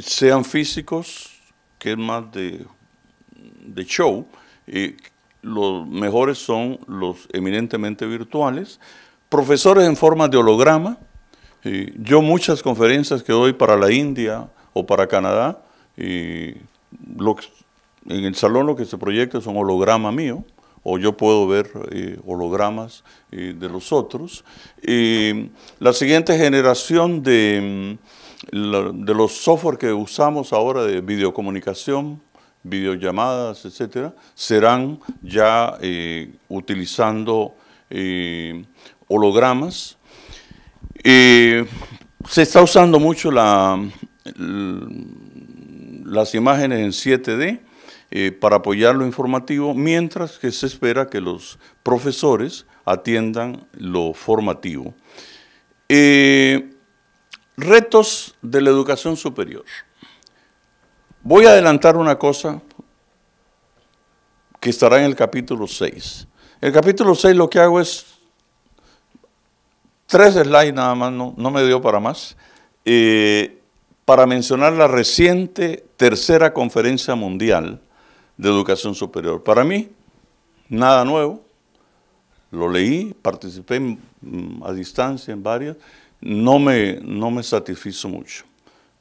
sean físicos, que es más de, show, y los mejores son los eminentemente virtuales, profesores en forma de holograma. yo muchas conferencias que doy para la India o para Canadá, en el salón lo que se proyecta es un holograma mío, o yo puedo ver eh, hologramas eh, de los otros. la siguiente generación de de los software que usamos ahora de videocomunicación, videollamadas, etcétera, serán ya eh, utilizando eh, hologramas. Eh, se está usando mucho las imágenes en 7D para apoyar lo informativo, mientras que se espera que los profesores atiendan lo formativo. Retos de la educación superior. Voy a adelantar una cosa que estará en el capítulo 6. El capítulo 6 lo que hago es tres slides nada más, no, me dio para más, eh, para mencionar la reciente tercera conferencia mundial de educación superior. Para mí, nada nuevo, lo leí, participé mm, a distancia en varias, no me, no me satisfizo mucho.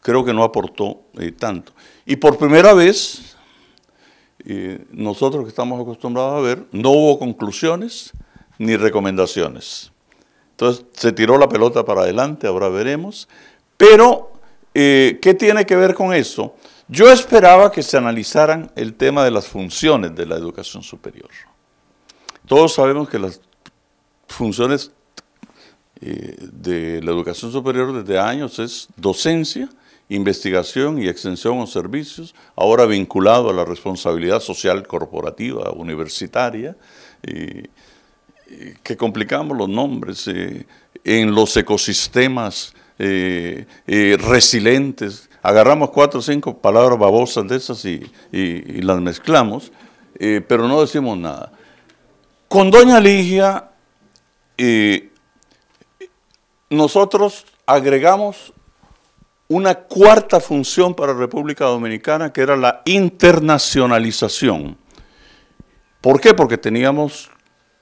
Creo que no aportó eh, tanto. Y por primera vez, eh, nosotros que estamos acostumbrados a ver, no hubo conclusiones ni recomendaciones. Entonces se tiró la pelota para adelante, ahora veremos. Pero, eh, ¿qué tiene que ver con eso? Yo esperaba que se analizaran el tema de las funciones de la educación superior. Todos sabemos que las funciones eh, de la educación superior desde años es docencia, investigación y extensión o servicios, ahora vinculado a la responsabilidad social corporativa universitaria, que complicamos los nombres, eh, en los ecosistemas eh, resilientes, agarramos cuatro o cinco palabras babosas de esas y las mezclamos, pero no decimos nada. Con doña Ligia nosotros agregamos una cuarta función para República Dominicana, que era la internacionalización. ¿Por qué? Porque teníamos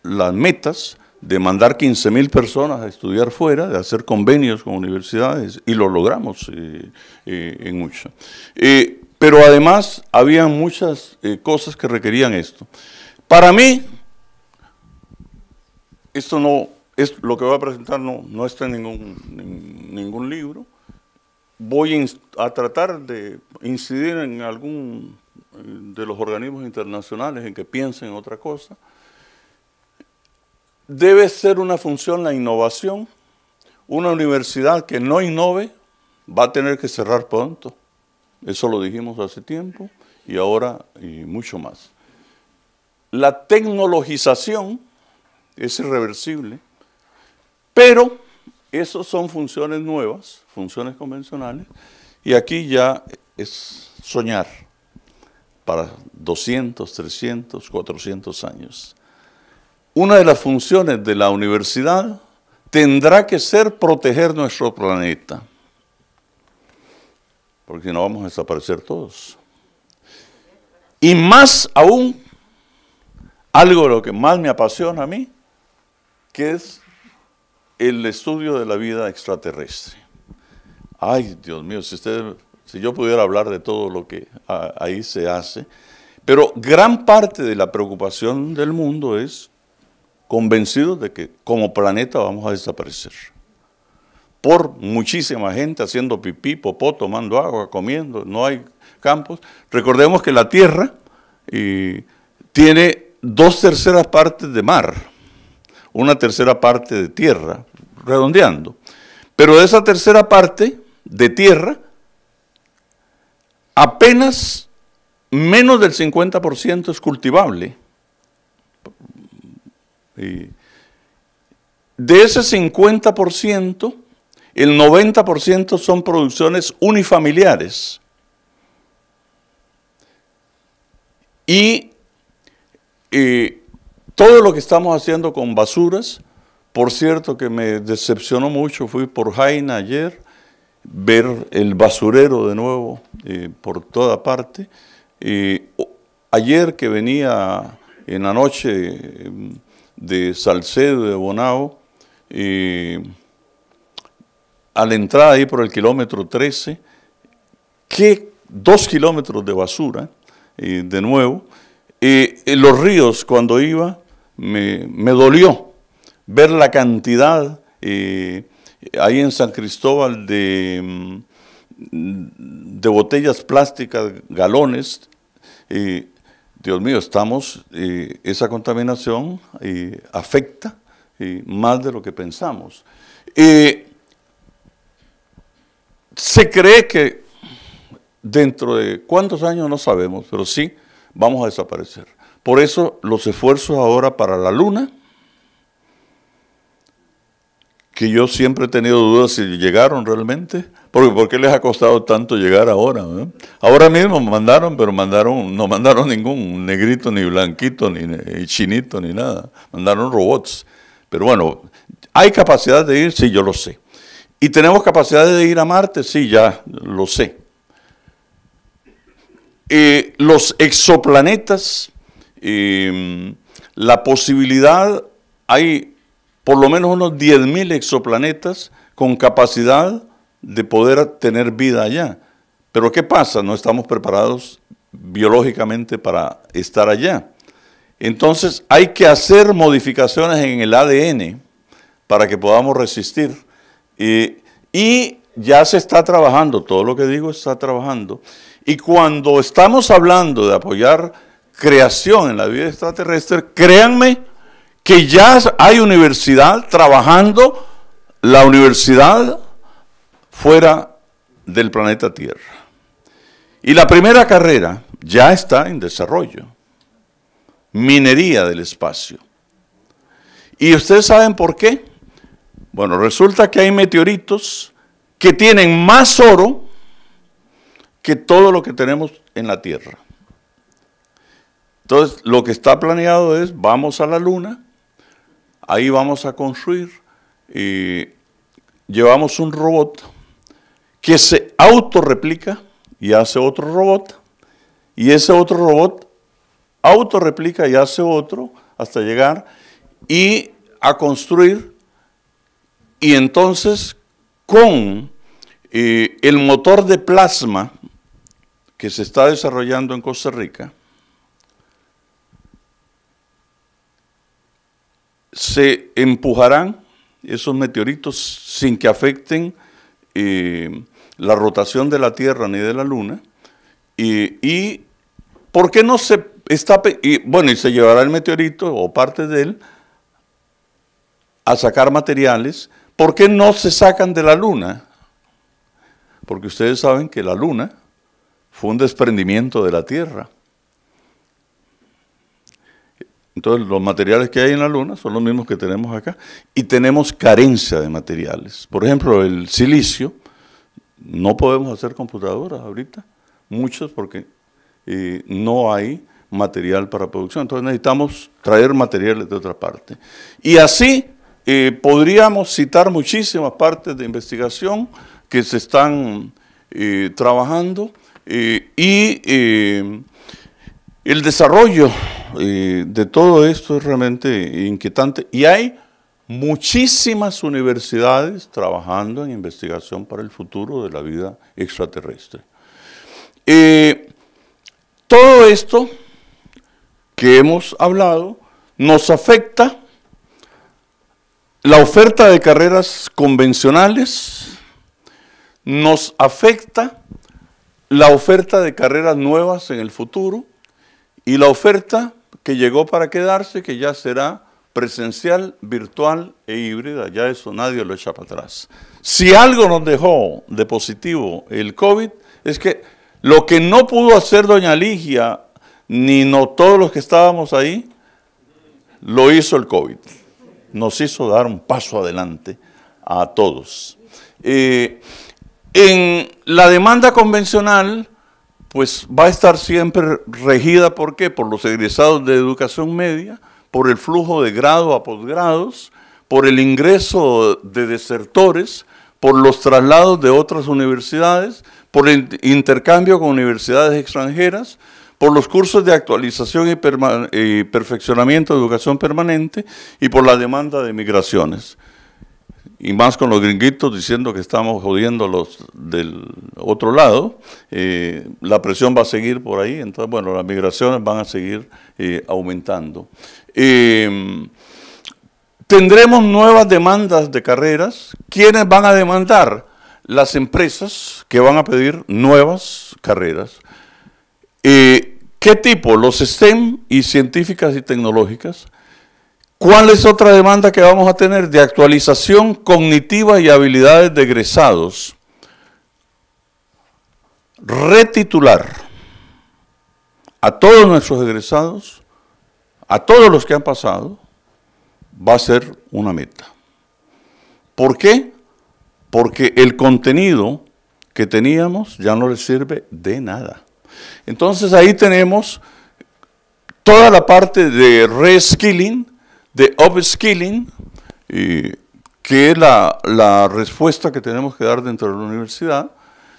las metas de mandar 15.000 personas a estudiar fuera, de hacer convenios con universidades, y lo logramos eh, eh, en mucho. Eh, pero además había muchas cosas que requerían esto. Para mí, esto no lo que voy a presentar no, no está en ningún, ningún libro. Voy a tratar de incidir en algún eh, de los organismos internacionales en que piensen en otra cosa. Debe ser una función la innovación. Una universidad que no innove va a tener que cerrar pronto. Eso lo dijimos hace tiempo y ahora y mucho más. La tecnologización es irreversible pero esas son funciones nuevas, funciones convencionales, y aquí ya es soñar para 200, 300, 400 años. Una de las funciones de la universidad tendrá que ser proteger nuestro planeta, porque si no vamos a desaparecer todos. Y más aún, algo de lo que más me apasiona a mí, que es el estudio de la vida extraterrestre. Ay, Dios mío, si, usted, si yo pudiera hablar de todo lo que ahí se hace, pero gran parte de la preocupación del mundo es convencido de que como planeta vamos a desaparecer. Por muchísima gente haciendo pipí, popó, tomando agua, comiendo, no hay campos. Recordemos que la Tierra tiene dos terceras partes de mar, una tercera parte de tierra, redondeando. Pero de esa tercera parte de tierra, apenas menos del 50% es cultivable. de ese 50%, el 90% son producciones unifamiliares. Y eh, todo lo que estamos haciendo con basuras, por cierto que me decepcionó mucho, fui por Jaina ayer, ver el basurero de nuevo eh, por toda parte. Eh, ayer que venía en la noche em, de Salcedo, de Bonao, eh, a la entrada ahí por el kilómetro 13, que dos kilómetros de basura, de nuevo, los ríos cuando iba me dolió ver la cantidad eh, ahí en San Cristóbal de, mm, de botellas plásticas, galones. y eh, Dios mío, estamos, eh, esa contaminación afecta más de lo que pensamos. se cree que dentro de cuántos años no sabemos, pero sí vamos a desaparecer. Por eso los esfuerzos ahora para la luna, que yo siempre he tenido dudas si llegaron realmente, porque ¿por qué les ha costado tanto llegar ahora? Ahora mismo mandaron, pero mandaron, no mandaron ningún negrito, ni blanquito, ni, chinito, ni nada. Mandaron robots. Pero bueno, ¿hay capacidad de ir? Sí, yo lo sé. ¿Y tenemos capacidad de ir a Marte? Sí, ya lo sé. los exoplanetas, mm, la posibilidad, hay por lo menos unos 10.000 exoplanetas con capacidad de poder tener vida allá. Pero ¿qué pasa? No estamos preparados biológicamente para estar allá. Entonces hay que hacer modificaciones en el ADN para que podamos resistir. Eh, y ya se está trabajando, todo lo que digo está trabajando. Y cuando estamos hablando de apoyar creación en la vida extraterrestre, créanme, que ya hay universidad trabajando la universidad fuera del planeta Tierra. Y la primera carrera ya está en desarrollo, minería del espacio. ¿Y ustedes saben por qué? Bueno, resulta que hay meteoritos que tienen más oro que todo lo que tenemos en la Tierra. Entonces, lo que está planeado es, vamos a la Luna, ahí vamos a construir llevamos un robot que se autorreplica y hace otro robot, y ese otro robot autorreplica y hace otro hasta llegar y a construir, y entonces con eh, el motor de plasma que se está desarrollando en Costa Rica, se empujarán esos meteoritos sin que afecten eh, la rotación de la Tierra ni de la Luna. y ¿por qué no se está... bueno, y se llevará el meteorito o parte de él a sacar materiales. ¿Por qué no se sacan de la Luna? Porque ustedes saben que la Luna fue un desprendimiento de la Tierra. Entonces los materiales que hay en la Luna son los mismos que tenemos acá y tenemos carencia de materiales. Por ejemplo, el silicio, no podemos hacer computadoras ahorita, muchos, porque eh, no hay material para producción. Entonces necesitamos traer materiales de otra parte. Y así eh, podríamos citar muchísimas partes de investigación que se están eh, trabajando y el desarrollo eh, de todo esto es realmente inquietante y hay muchísimas universidades trabajando en investigación para el futuro de la vida extraterrestre. Eh, todo esto que hemos hablado nos afecta la oferta de carreras convencionales, nos afecta la oferta de carreras nuevas en el futuro, y la oferta que llegó para quedarse, que ya será presencial, virtual e híbrida, ya eso nadie lo echa para atrás. Si algo nos dejó de positivo el COVID, es que lo que no pudo hacer doña Ligia, ni no todos los que estábamos ahí, lo hizo el COVID. Nos hizo dar un paso adelante a todos. Eh, en la demanda convencional, pues va a estar siempre regida, ¿por qué? Por los egresados de educación media, por el flujo de grado a posgrados, por el ingreso de desertores, por los traslados de otras universidades, por el intercambio con universidades extranjeras, por los cursos de actualización y perfeccionamiento de educación permanente y por la demanda de migraciones y más con los gringuitos diciendo que estamos jodiendo los del otro lado, eh, la presión va a seguir por ahí, entonces, bueno, las migraciones van a seguir eh, aumentando. Em, tendremos nuevas demandas de carreras. ¿Quiénes van a demandar? Las empresas que van a pedir nuevas carreras. Eh, ¿Qué tipo? Los STEM y científicas y tecnológicas ¿Cuál es otra demanda que vamos a tener? De actualización cognitiva y habilidades de egresados. Retitular a todos nuestros egresados, a todos los que han pasado, va a ser una meta. ¿Por qué? Porque el contenido que teníamos ya no les sirve de nada. Entonces ahí tenemos toda la parte de reskilling, de upskilling, que es la, respuesta que tenemos que dar dentro de la universidad,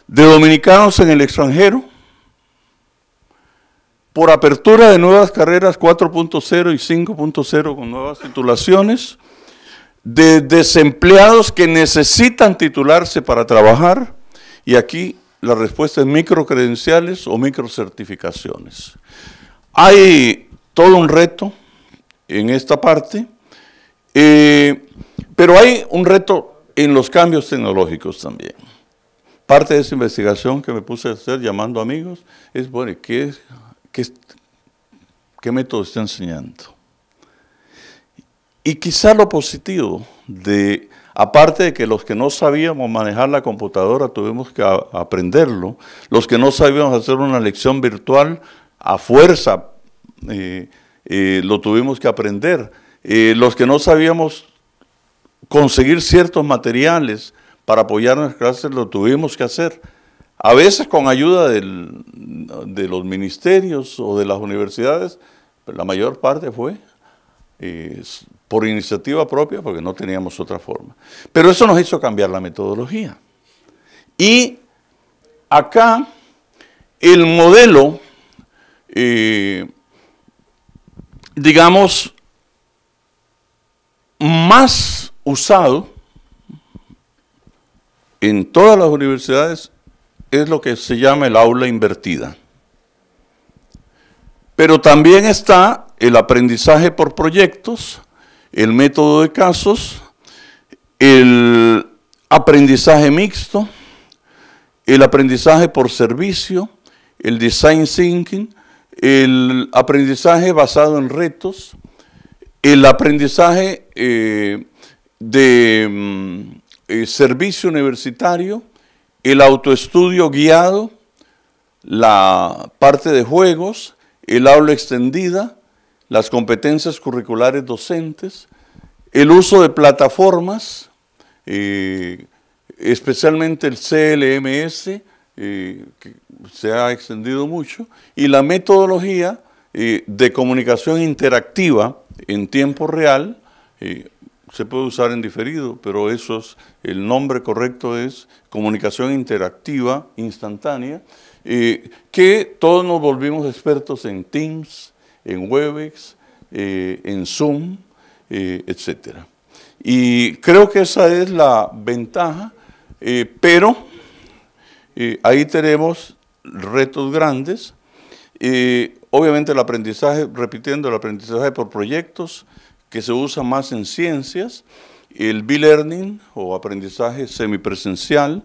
de dominicanos en el extranjero, por apertura de nuevas carreras 4.0 y 5.0 con nuevas titulaciones, de desempleados que necesitan titularse para trabajar, y aquí la respuesta es microcredenciales o microcertificaciones. Hay todo un reto en esta parte. Eh, pero hay un reto en los cambios tecnológicos también. Parte de esa investigación que me puse a hacer llamando amigos es, bueno, ¿qué, qué, método está enseñando? Y quizá lo positivo de, aparte de que los que no sabíamos manejar la computadora tuvimos que aprenderlo, los que no sabíamos hacer una lección virtual a fuerza, eh, eh, lo tuvimos que aprender. Eh, los que no sabíamos conseguir ciertos materiales para apoyar nuestras clases, lo tuvimos que hacer. A veces con ayuda de los ministerios o de las universidades, la mayor parte fue eh, por iniciativa propia porque no teníamos otra forma. Pero eso nos hizo cambiar la metodología. Y acá el modelo eh, digamos, más usado en todas las universidades es lo que se llama el aula invertida. Pero también está el aprendizaje por proyectos, el método de casos, el aprendizaje mixto, el aprendizaje por servicio, el design thinking, el aprendizaje basado en retos, el aprendizaje eh, de mm, eh, servicio universitario, el autoestudio guiado, la parte de juegos, el aula extendida, las competencias curriculares docentes, el uso de plataformas, eh, especialmente el CLMS, se ha extendido mucho y la metodología eh, de comunicación interactiva en tiempo real eh, se puede usar en diferido, pero eso es, el nombre correcto es comunicación interactiva instantánea, eh, que todos nos volvimos expertos en Teams, en Webex, en Zoom, etcétera. Y creo que esa es la ventaja, pero... ahí tenemos retos grandes. Y obviamente el aprendizaje, repitiendo, el aprendizaje por proyectos, que se usa más en ciencias, el B-Learning o aprendizaje semipresencial,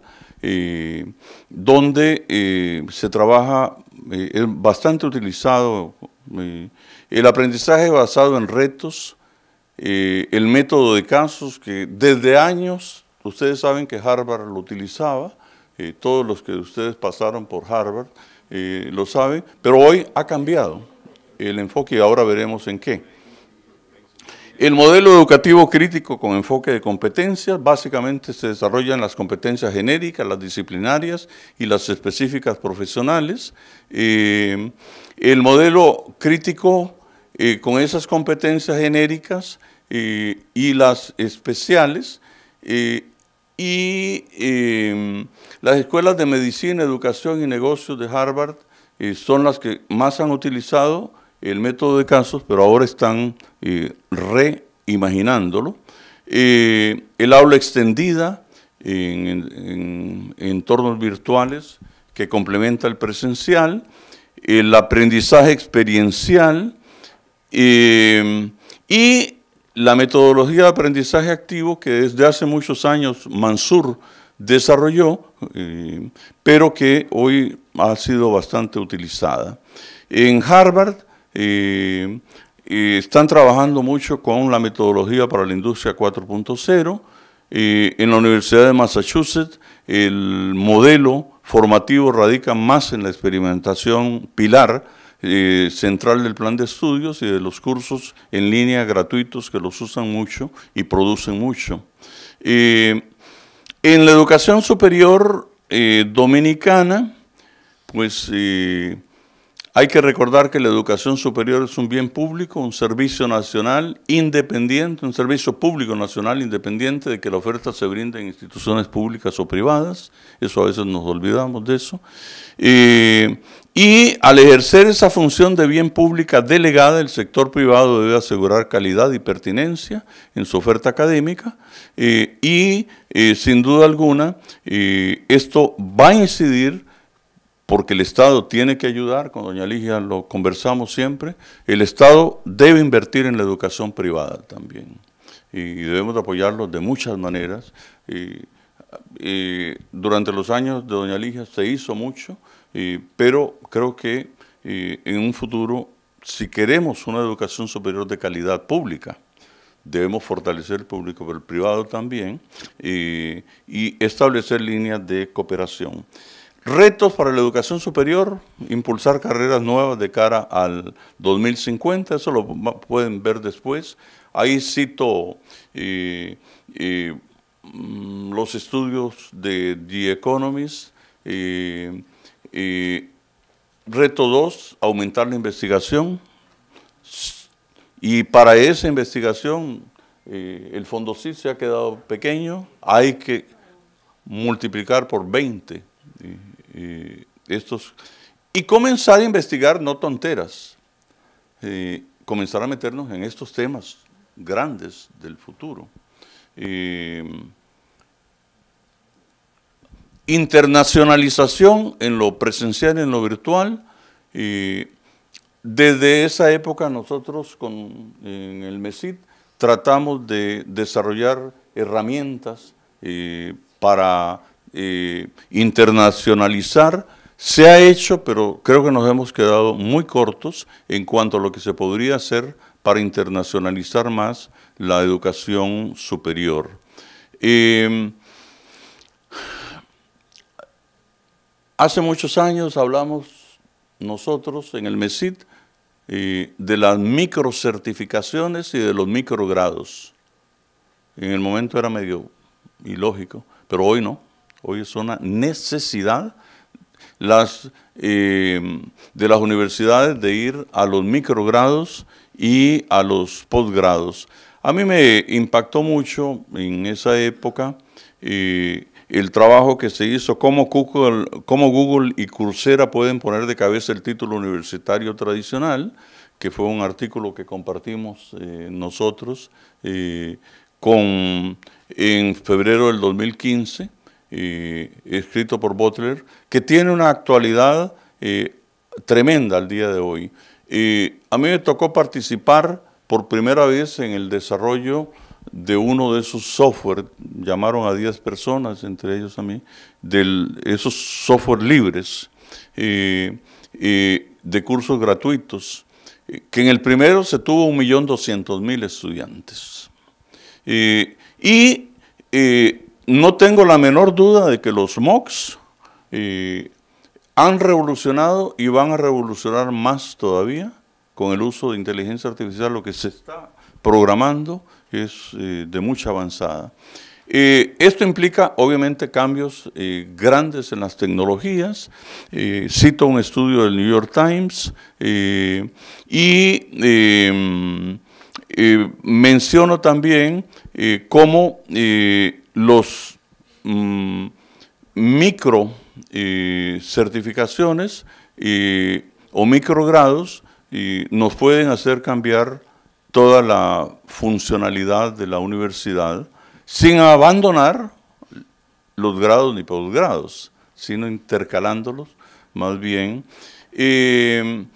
donde eh, se trabaja, eh, es bastante utilizado eh, el aprendizaje basado en retos, el método de casos que desde años, ustedes saben que Harvard lo utilizaba, todos los que ustedes pasaron por Harvard lo saben, pero hoy ha cambiado el enfoque y ahora veremos en qué. El modelo educativo crítico con enfoque de competencias, básicamente se desarrollan las competencias genéricas, las disciplinarias y las específicas profesionales. Eh, el modelo crítico eh, con esas competencias genéricas eh, y las especiales y las escuelas de medicina, educación y negocios de Harvard eh, son las que más han utilizado el método de casos, pero ahora están eh, reimaginándolo. Eh, el aula extendida en, entornos virtuales que complementa el presencial, el aprendizaje experiencial y la metodología de aprendizaje activo que desde hace muchos años Mansur desarrolló, eh, pero que hoy ha sido bastante utilizada. En Harvard eh, eh, están trabajando mucho con la metodología para la industria 4.0. en la Universidad de Massachusetts el modelo formativo radica más en la experimentación pilar, central del plan de estudios y de los cursos en línea gratuitos que los usan mucho y producen mucho. En la educación superior eh, dominicana, pues eh, hay que recordar que la educación superior es un bien público, un servicio nacional independiente, un servicio público nacional independiente de que la oferta se brinde en instituciones públicas o privadas. Eso a veces nos olvidamos de eso. Eh, y al ejercer esa función de bien pública delegada, el sector privado debe asegurar calidad y pertinencia en su oferta académica eh, y eh, sin duda alguna eh, esto va a incidir porque el Estado tiene que ayudar, con doña Ligia lo conversamos siempre, el Estado debe invertir en la educación privada también y debemos apoyarlo de muchas maneras. durante los años de doña Ligia se hizo mucho, pero creo que eh, en un futuro, si queremos una educación superior de calidad pública, debemos fortalecer el público, pero el privado también, y establecer líneas de cooperación. Retos para la educación superior, impulsar carreras nuevas de cara al 2050, eso lo pueden ver después. Ahí cito eh, eh, mm, los estudios de The Economist, reto 2, aumentar la investigación. Y para esa investigación, eh, el fondo sí se ha quedado pequeño. Hay que multiplicar por 20 estos. Y comenzar a investigar no tonteras. comenzar a meternos en estos temas grandes del futuro internacionalización en lo presencial, en lo virtual. Y desde esa época nosotros con, en el MESID tratamos de desarrollar herramientas eh, para eh, internacionalizar. Se ha hecho, pero creo que nos hemos quedado muy cortos en cuanto a lo que se podría hacer para internacionalizar más la educación superior. Eh, Hace muchos años hablamos nosotros en el MESIT eh, de las microcertificaciones y de los microgrados. En el momento era medio ilógico, pero hoy no. Hoy es una necesidad las, eh, de las universidades de ir a los microgrados y a los posgrados. A mí me impactó mucho en esa época eh, el trabajo que se hizo, cómo Google, y Coursera pueden poner de cabeza el título universitario tradicional, que fue un artículo que compartimos eh, nosotros eh, con, en febrero del 2015, eh, escrito por Butler, que tiene una actualidad tremenda al día de hoy. a mí me tocó participar por primera vez en el desarrollo de uno de esos software, llamaron a 10 personas, entre ellos a mí, de esos software libres eh, eh, de cursos gratuitos, eh, que en el primero se tuvo 1.200.000 estudiantes. y no tengo la menor duda de que los MOOCs han revolucionado y van a revolucionar más todavía con el uso de inteligencia artificial, lo que se está programando es eh, de mucha avanzada. Eh, esto implica obviamente cambios eh, grandes en las tecnologías. cito un estudio del New York Times y em, menciono también cómo los mm, micro certificaciones o microgrados nos pueden hacer cambiar toda la funcionalidad de la universidad sin abandonar los grados ni posgrados, sino intercalándolos más bien. Mm,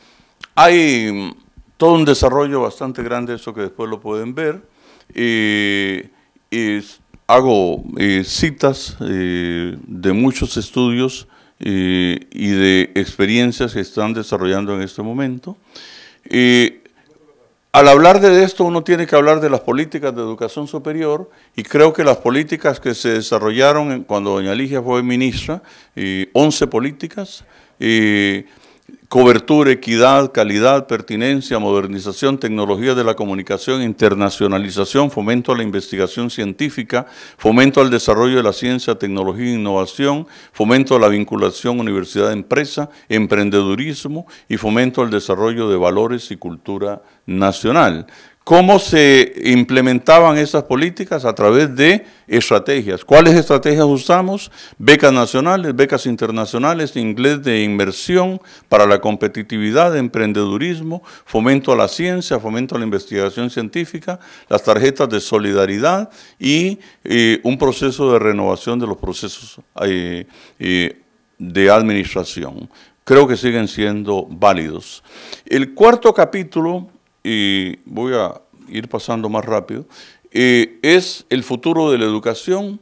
hay todo un desarrollo bastante grande, eso que después lo pueden ver. hago eh, citas eh, de muchos estudios eh, y de experiencias que están desarrollando en este momento. Al hablar de esto uno tiene que hablar de las políticas de educación superior y creo que las políticas que se desarrollaron cuando doña Ligia fue ministra, y 11 políticas, y cobertura, equidad, calidad, pertinencia, modernización, tecnología de la comunicación, internacionalización, fomento a la investigación científica, fomento al desarrollo de la ciencia, tecnología e innovación, fomento a la vinculación universidad-empresa, emprendedurismo y fomento al desarrollo de valores y cultura nacional. ¿Cómo se implementaban esas políticas? A través de estrategias. ¿Cuáles estrategias usamos? Becas nacionales, becas internacionales, inglés de inversión para la competitividad, emprendedurismo, fomento a la ciencia, fomento a la investigación científica, las tarjetas de solidaridad y eh, un proceso de renovación de los procesos eh, eh, de administración. Creo que siguen siendo válidos. El cuarto capítulo y voy a ir pasando más rápido, eh, es el futuro de la educación.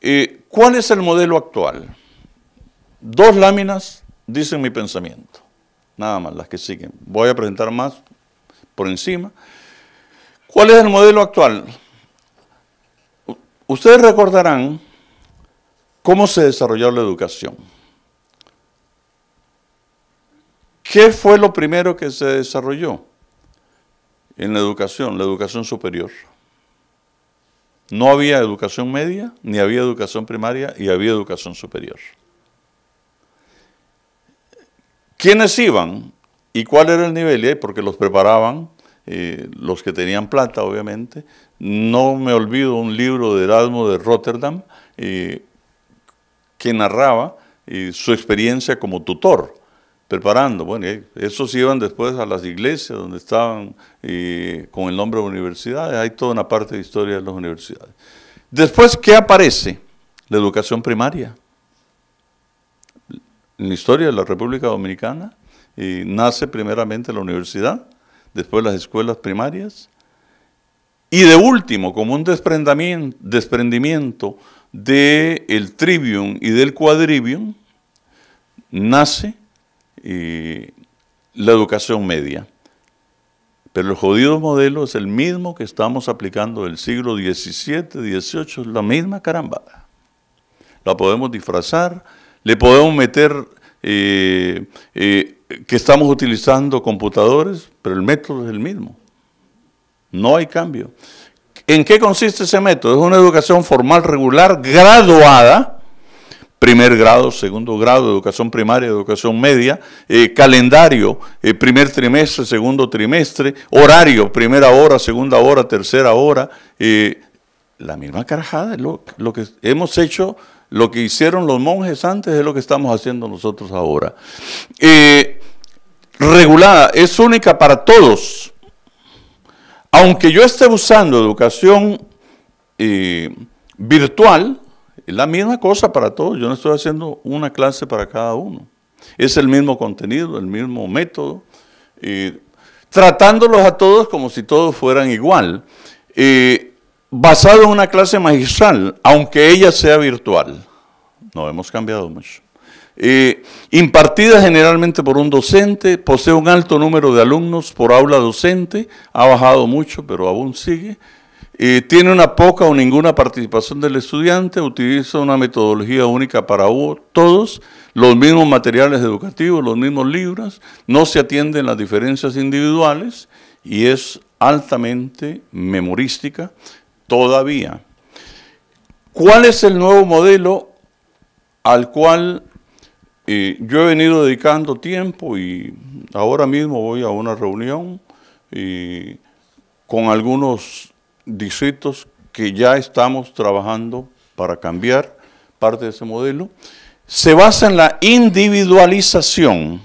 Eh, ¿Cuál es el modelo actual? Dos láminas dicen mi pensamiento, nada más, las que siguen. Voy a presentar más por encima. ¿Cuál es el modelo actual? Ustedes recordarán cómo se desarrolló la educación. ¿Qué fue lo primero que se desarrolló? en la educación, la educación superior. No había educación media, ni había educación primaria, y había educación superior. ¿Quiénes iban y cuál era el nivel? Porque los preparaban eh, los que tenían plata, obviamente. No me olvido un libro de Erasmo de Rotterdam eh, que narraba eh, su experiencia como tutor preparando. Bueno, esos iban después a las iglesias donde estaban con el nombre de universidades, hay toda una parte de historia de las universidades. Después, ¿qué aparece? La educación primaria. En la historia de la República Dominicana y nace primeramente la universidad, después las escuelas primarias, y de último, como un desprendimiento, desprendimiento del trivium y del quadrivium, nace la educación media. Pero el jodido modelo es el mismo que estamos aplicando del siglo XVII, XVIII, es la misma carambada. La podemos disfrazar, le podemos meter eh, eh, que estamos utilizando computadores, pero el método es el mismo. No hay cambio. ¿En qué consiste ese método? Es una educación formal regular, graduada, primer grado, segundo grado, educación primaria, educación media, eh, calendario, eh, primer trimestre, segundo trimestre, horario, primera hora, segunda hora, tercera hora. Eh, la misma carajada, lo, lo que hemos hecho, lo que hicieron los monjes antes es lo que estamos haciendo nosotros ahora. regulada, es única para todos. Aunque yo esté usando educación virtual, es la misma cosa para todos, yo no estoy haciendo una clase para cada uno. Es el mismo contenido, el mismo método, tratándolos a todos como si todos fueran igual, basado en una clase magistral, aunque ella sea virtual. No hemos cambiado mucho. impartida generalmente por un docente, posee un alto número de alumnos por aula docente, ha bajado mucho, pero aún sigue tiene una poca o ninguna participación del estudiante, utiliza una metodología única para todos, los mismos materiales educativos, los mismos libros, no se atienden las diferencias individuales y es altamente memorística todavía. ¿Cuál es el nuevo modelo al cual eh, yo he venido dedicando tiempo y ahora mismo voy a una reunión eh, con algunos distritos que ya estamos trabajando para cambiar parte de ese modelo, se basa en la individualización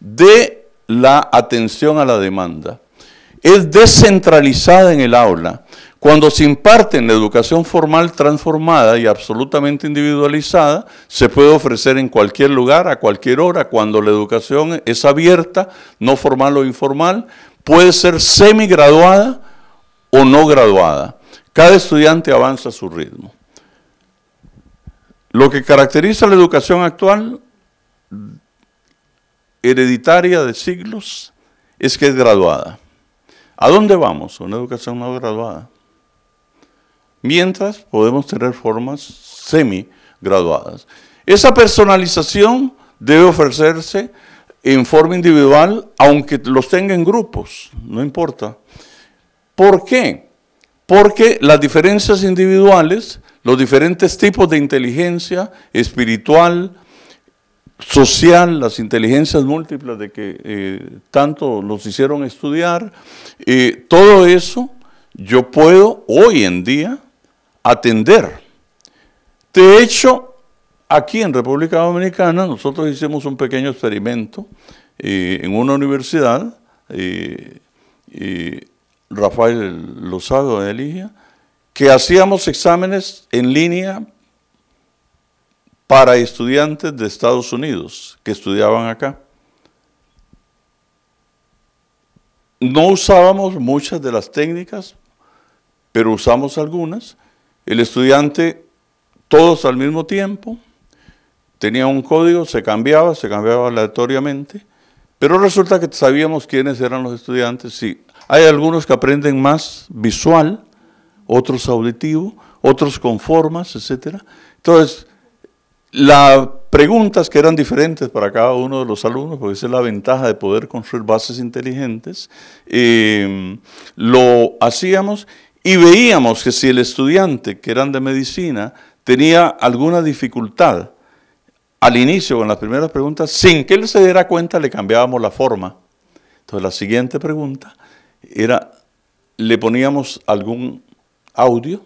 de la atención a la demanda. Es descentralizada en el aula. Cuando se imparte en la educación formal transformada y absolutamente individualizada, se puede ofrecer en cualquier lugar, a cualquier hora, cuando la educación es abierta, no formal o informal, puede ser semigraduada, o no graduada. Cada estudiante avanza a su ritmo. Lo que caracteriza la educación actual, hereditaria de siglos, es que es graduada. ¿A dónde vamos? Una educación no graduada. Mientras podemos tener formas semi graduadas. Esa personalización debe ofrecerse en forma individual, aunque los tenga en grupos, no importa. ¿Por qué? Porque las diferencias individuales, los diferentes tipos de inteligencia espiritual, social, las inteligencias múltiples de que eh, tanto nos hicieron estudiar, eh, todo eso yo puedo hoy en día atender. De hecho, aquí en República Dominicana nosotros hicimos un pequeño experimento eh, en una universidad Rafael Lozado de Ligia, que hacíamos exámenes en línea para estudiantes de Estados Unidos que estudiaban acá. No usábamos muchas de las técnicas, pero usamos algunas. El estudiante, todos al mismo tiempo, tenía un código, se cambiaba, se cambiaba aleatoriamente, pero resulta que sabíamos quiénes eran los estudiantes, sí, hay algunos que aprenden más visual, otros auditivo, otros con formas, etc. Entonces, las preguntas que eran diferentes para cada uno de los alumnos, porque esa es la ventaja de poder construir bases inteligentes, em, lo hacíamos y veíamos que si el estudiante, que eran de medicina, tenía alguna dificultad al inicio con las primeras preguntas, sin que él se diera cuenta le cambiábamos la forma. Entonces la siguiente pregunta era, le poníamos algún audio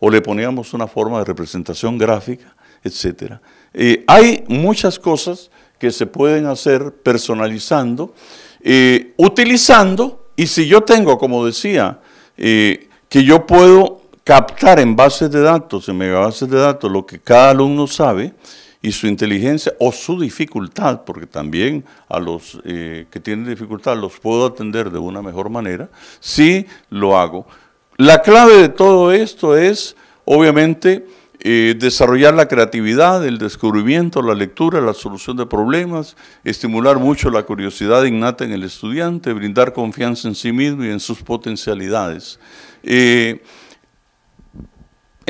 o le poníamos una forma de representación gráfica, etc. Eh, hay muchas cosas que se pueden hacer personalizando, eh, utilizando, y si yo tengo, como decía, eh, que yo puedo captar en bases de datos, en megabases de datos, lo que cada alumno sabe, y su inteligencia o su dificultad, porque también a los eh, que tienen dificultad los puedo atender de una mejor manera, si lo hago. La clave de todo esto es, obviamente, eh, desarrollar la creatividad, el descubrimiento, la lectura, la solución de problemas, estimular mucho la curiosidad innata en el estudiante, brindar confianza en sí mismo y en sus potencialidades. Eh,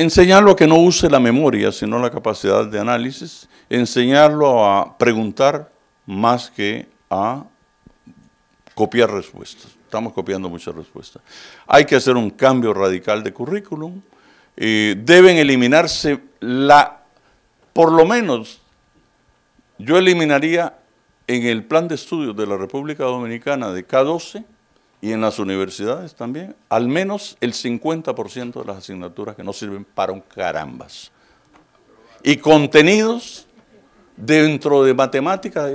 enseñarlo a que no use la memoria, sino la capacidad de análisis, enseñarlo a preguntar más que a copiar respuestas. Estamos copiando muchas respuestas. Hay que hacer un cambio radical de currículum. Eh, deben eliminarse la, por lo menos, yo eliminaría en el plan de estudios de la República Dominicana de K12, y en las universidades también, al menos el 50% de las asignaturas que no sirven para un carambas. Y contenidos dentro de matemáticas,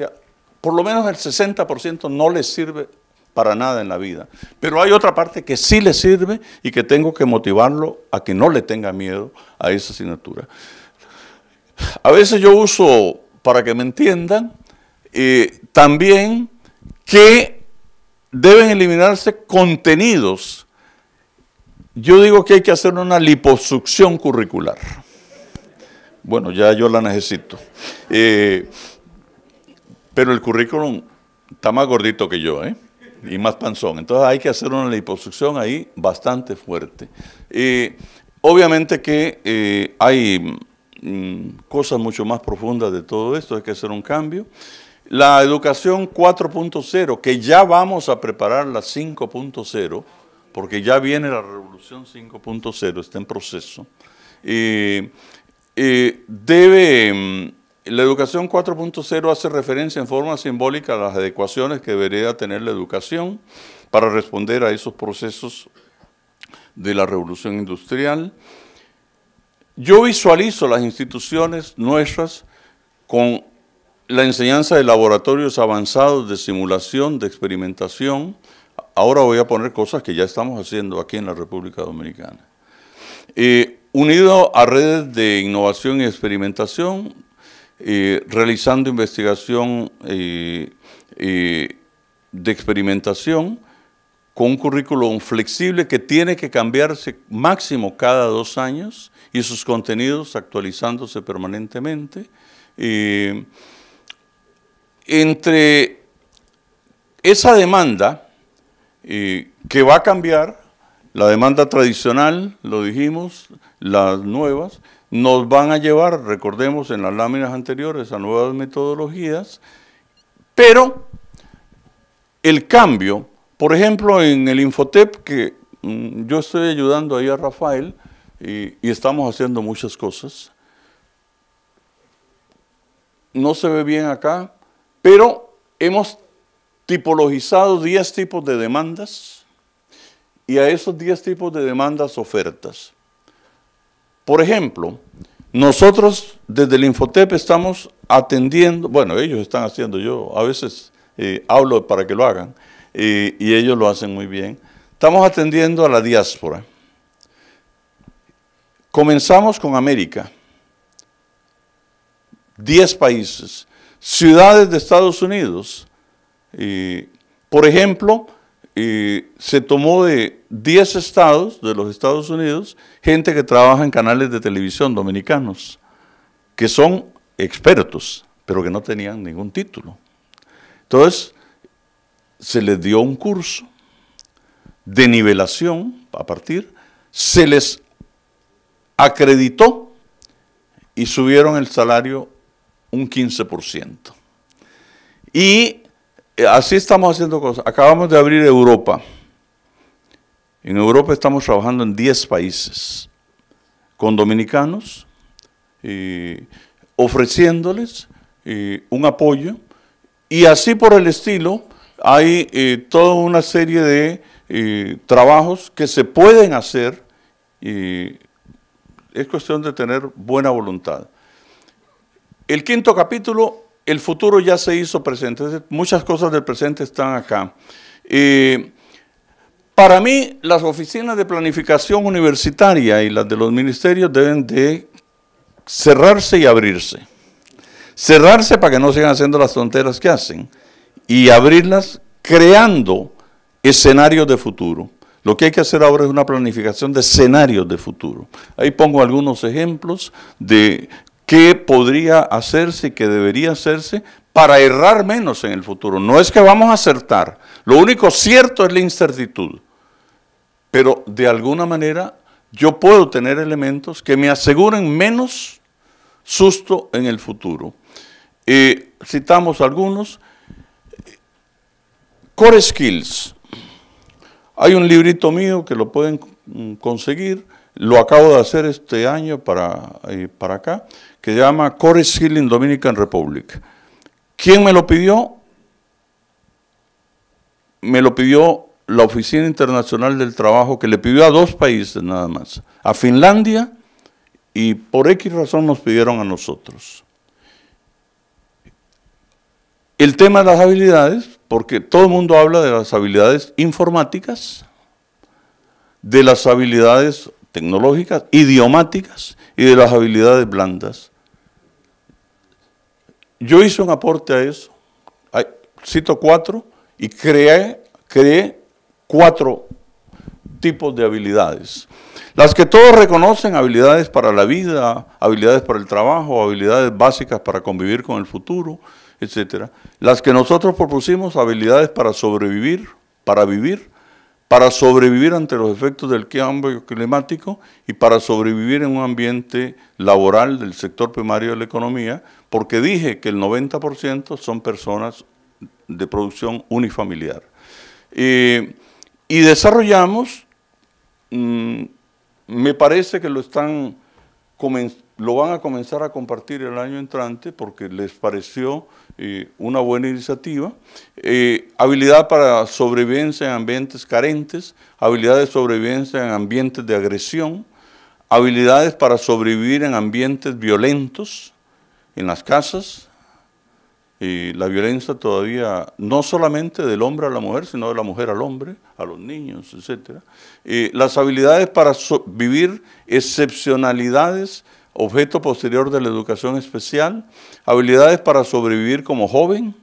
por lo menos el 60% no les sirve para nada en la vida. Pero hay otra parte que sí le sirve y que tengo que motivarlo a que no le tenga miedo a esa asignatura. A veces yo uso, para que me entiendan, eh, también que deben eliminarse contenidos. Yo digo que hay que hacer una liposucción curricular. Bueno, ya yo la necesito. Eh, pero el currículum está más gordito que yo, ¿eh? Y más panzón. Entonces hay que hacer una liposucción ahí bastante fuerte. Y eh, obviamente que eh, hay mm, cosas mucho más profundas de todo esto, hay que hacer un cambio la educación 4.0, que ya vamos a preparar la 5.0, porque ya viene la revolución 5.0, está en proceso, debe, mm, la educación 4.0 hace referencia en forma simbólica a las adecuaciones que debería tener la educación para responder a esos procesos de la revolución industrial. Yo visualizo las instituciones nuestras con la enseñanza de laboratorios avanzados de simulación, de experimentación. Ahora voy a poner cosas que ya estamos haciendo aquí en la República Dominicana. Eh, unido a redes de innovación y experimentación, eh, realizando investigación eh, de experimentación con un currículum flexible que tiene que cambiarse máximo cada dos años y sus contenidos actualizándose permanentemente entre esa demanda que va a cambiar, la demanda tradicional, lo dijimos, las nuevas, nos van a llevar, recordemos en las láminas anteriores, a nuevas metodologías, pero el cambio, por ejemplo, en el Infotep, que mm, yo estoy ayudando ahí a Rafael y, y estamos haciendo muchas cosas, no se ve bien acá, pero hemos tipologizado 10 tipos de demandas y a esos 10 tipos de demandas ofertas. Por ejemplo, nosotros desde el Infotep estamos atendiendo, bueno, ellos están haciendo, yo a veces eh, hablo para que lo hagan eh, y ellos lo hacen muy bien. Estamos atendiendo a la diáspora. Comenzamos con América, 10 países ciudades de Estados Unidos, por ejemplo, se tomó de 10 estados de los Estados Unidos gente que trabaja en canales de televisión dominicanos, que son expertos, pero que no tenían ningún título. Entonces, se les dio un curso de nivelación a partir, se les acreditó y subieron el salario un 15%. Y eh, así estamos haciendo cosas. Acabamos de abrir Europa. En Europa estamos trabajando en 10 países con dominicanos, ofreciéndoles un apoyo. Y así por el estilo, hay eh, toda una serie de eh, trabajos que se pueden hacer. y es cuestión de tener buena voluntad. El quinto capítulo, el futuro ya se hizo presente. muchas cosas del presente están acá. Eh, para mí, las oficinas de planificación universitaria y las de los ministerios deben de cerrarse y abrirse. Cerrarse para que no sigan haciendo las fronteras que hacen y abrirlas creando escenarios de futuro. Lo que hay que hacer ahora es una planificación de escenarios de futuro. Ahí pongo algunos ejemplos de qué podría hacerse y qué debería hacerse para errar menos en el futuro. No es que vamos a acertar, lo único cierto es la incertidumbre, pero de alguna manera yo puedo tener elementos que me aseguren menos susto en el futuro. Eh, citamos algunos. Core Skills. Hay un librito mío que lo pueden mm, conseguir lo acabo de hacer este año para, eh, para acá, que se llama Core Healing Dominican Republic. ¿Quién me lo pidió? Me lo pidió la Oficina Internacional del Trabajo, que le pidió a dos países nada más, a Finlandia y por X razón nos pidieron a nosotros. El tema de las habilidades, porque todo el mundo habla de las habilidades informáticas, de las habilidades tecnológicas, idiomáticas y de las habilidades blandas. Yo hice un aporte a eso, cito cuatro, y creé, creé cuatro tipos de habilidades. Las que todos reconocen, habilidades para la vida, habilidades para el trabajo, habilidades básicas para convivir con el futuro, etc. Las que nosotros propusimos, habilidades para sobrevivir, para vivir, para sobrevivir ante los efectos del cambio climático y para sobrevivir en un ambiente laboral del sector primario de la economía, porque dije que el 90% son personas de producción unifamiliar. Eh, y desarrollamos, mm, me parece que lo, están, lo van a comenzar a compartir el año entrante porque les pareció eh, una buena iniciativa. Eh, habilidad para sobrevivencia en ambientes carentes, habilidad de sobrevivencia en ambientes de agresión, habilidades para sobrevivir en ambientes violentos, en las casas. y la violencia todavía, no solamente del hombre a la mujer, sino de la mujer al hombre, a los niños, etc. Eh, las habilidades para vivir excepcionalidades objeto posterior de la educación especial, habilidades para sobrevivir como joven,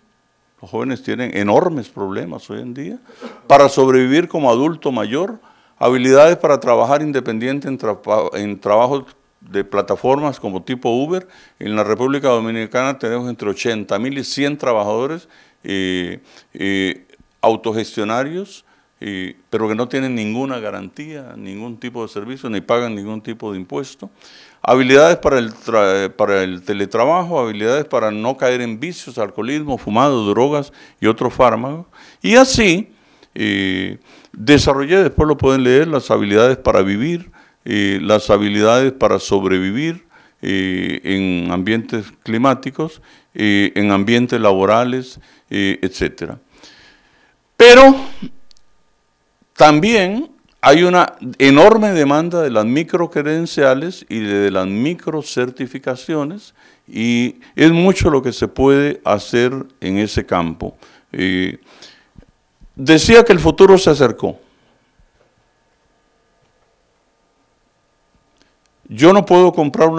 los jóvenes tienen enormes problemas hoy en día, para sobrevivir como adulto mayor, habilidades para trabajar independiente en, trabajos de plataformas como tipo Uber. En la República Dominicana tenemos entre 80 mil y 100 trabajadores eh, eh, autogestionarios, eh, pero que no tienen ninguna garantía, ningún tipo de servicio, ni pagan ningún tipo de impuesto. Habilidades para el, para el teletrabajo, habilidades para no caer en vicios, alcoholismo, fumado, drogas y otros fármacos. Y así eh, desarrollé, después lo pueden leer, las habilidades para vivir, eh, las habilidades para sobrevivir eh, en ambientes climáticos, en ambientes laborales, etc. Pero también hay una enorme demanda de las microcredenciales y de las microcertificaciones y es mucho lo que se puede hacer en ese campo. Eh, decía que el futuro se acercó. Yo no puedo comprar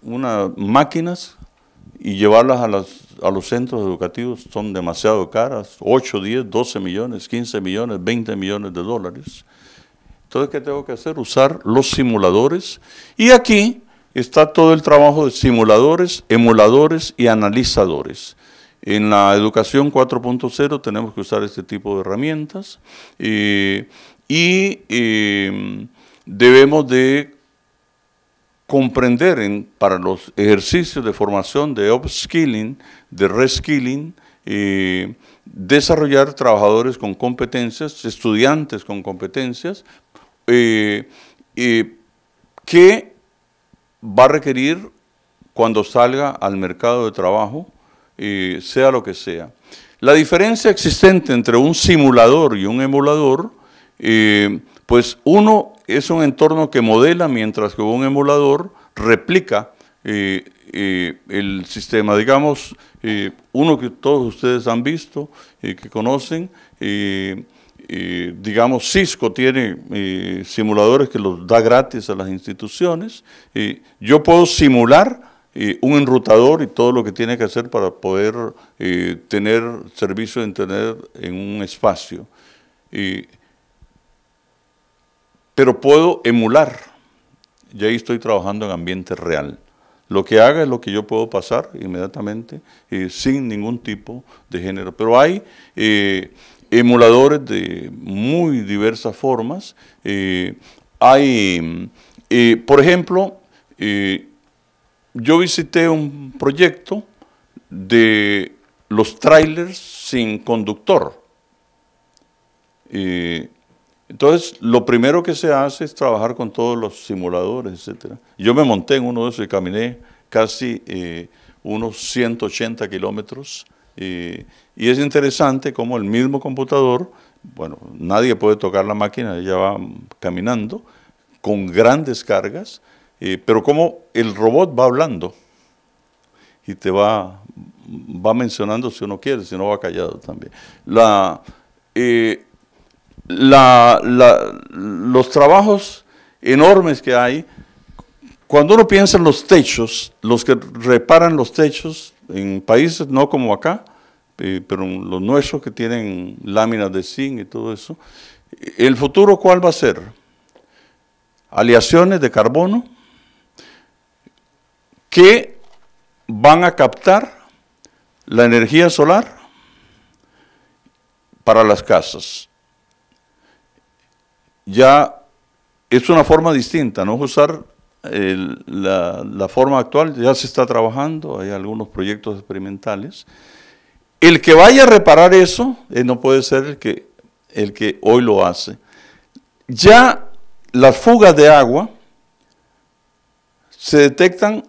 unas máquinas y llevarlas a, las, a los centros educativos, son demasiado caras, 8, 10, 12 millones, 15 millones, 20 millones de dólares. Entonces, ¿qué tengo que hacer? Usar los simuladores. Y aquí está todo el trabajo de simuladores, emuladores y analizadores. En la educación 4.0 tenemos que usar este tipo de herramientas y em, debemos de comprender para los ejercicios de formación de upskilling, de reskilling, eh, desarrollar trabajadores con competencias, estudiantes con competencias, eh, eh, qué va a requerir cuando salga al mercado de trabajo, eh, sea lo que sea. La diferencia existente entre un simulador y un emulador, pues uno es un entorno que modela, mientras que un emulador replica el sistema. Digamos, uno que todos ustedes han visto, y que conocen, digamos, Cisco tiene eh, simuladores que los da gratis a las instituciones. Eh, yo puedo simular eh, un enrutador y todo lo que tiene que hacer para poder eh, tener servicio de Internet en un espacio. pero puedo emular, y ahí estoy trabajando en ambiente real. Lo que haga es lo que yo puedo pasar inmediatamente sin ningún tipo de género. Pero hay emuladores de muy diversas formas. Eh, hay, eh, por ejemplo, eh, yo visité un proyecto de los trailers sin conductor. entonces, lo primero que se hace es trabajar con todos los simuladores, etc. Yo me monté en uno de esos y caminé casi unos 180 kilómetros y, es interesante como el mismo computador, bueno, nadie puede tocar la máquina, ella va caminando con grandes cargas, eh, pero como el robot va hablando y te va, va mencionando si uno quiere, si no va callado también. la, eh, la, los trabajos enormes que hay, cuando uno piensa en los techos, los que reparan los techos en países no como acá, eh, pero los nuestros que tienen láminas de zinc y todo eso, eh, ¿el futuro cuál va a ser? Aleaciones de carbono que van a captar la energía solar para las casas. Ya es una forma distinta, no usar la, forma actual ya se está trabajando, hay algunos proyectos experimentales. El que vaya a reparar eso eh, no puede ser el que, el que hoy lo hace. Ya las fugas de agua se detectan,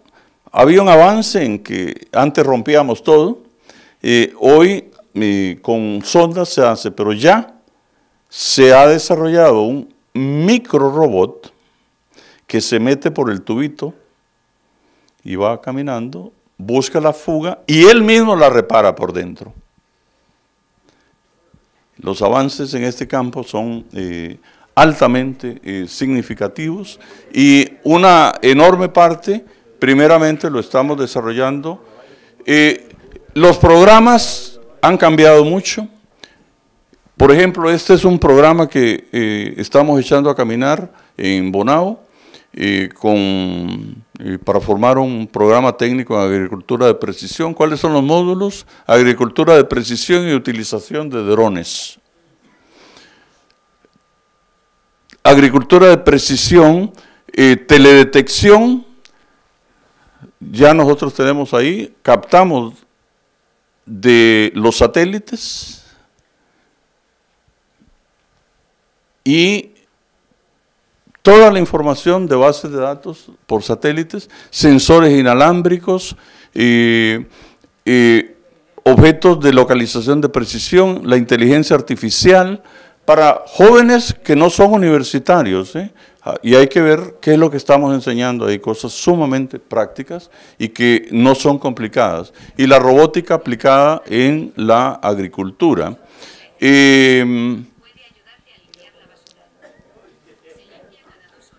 había un avance en que antes rompíamos todo, eh, hoy con sonda se hace, pero ya se ha desarrollado un micro robot que se mete por el tubito y va caminando, busca la fuga y él mismo la repara por dentro. Los avances en este campo son eh, altamente eh, significativos y una enorme parte, primeramente, lo estamos desarrollando. Eh, los programas han cambiado mucho. Por ejemplo, este es un programa que estamos echando a caminar en Bonao para formar un programa técnico en agricultura de precisión. ¿Cuáles son los módulos? Agricultura de precisión y utilización de drones. Agricultura de precisión, teledetección, ya nosotros tenemos ahí, captamos de los satélites y toda la información de bases de datos por satélites, sensores inalámbricos, objetos de localización de precisión, la inteligencia artificial, para jóvenes que no son universitarios. ¿eh? Ah, y hay que ver qué es lo que estamos enseñando. Hay cosas sumamente prácticas y que no son complicadas. Y la robótica aplicada en la agricultura. Eh,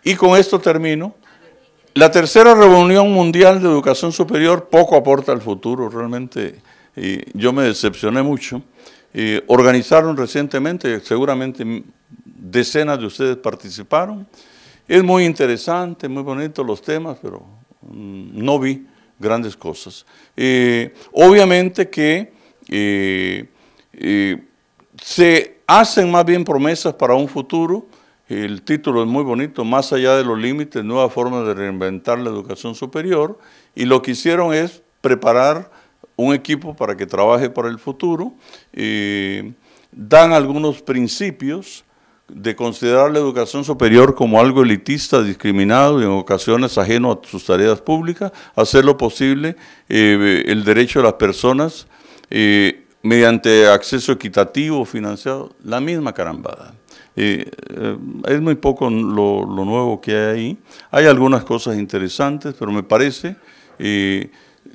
Y con esto termino. La tercera reunión mundial de educación superior poco aporta al futuro, realmente yo me decepcioné mucho. organizaron recientemente, seguramente decenas de ustedes participaron. Es muy interesante, muy bonito los temas, pero mm, no vi grandes cosas. obviamente que eh, eh, se hacen más bien promesas para un futuro el título es muy bonito, Más allá de los límites, nuevas formas de reinventar la educación superior. Y lo que hicieron es preparar un equipo para que trabaje para el futuro. dan algunos principios de considerar la educación superior como algo elitista, discriminado y en ocasiones ajeno a sus tareas públicas, hacer lo posible eh, el derecho de las personas eh, mediante acceso equitativo, financiado, la misma carambada. Eh, es muy poco lo, nuevo que hay ahí. Hay algunas cosas interesantes, pero me parece,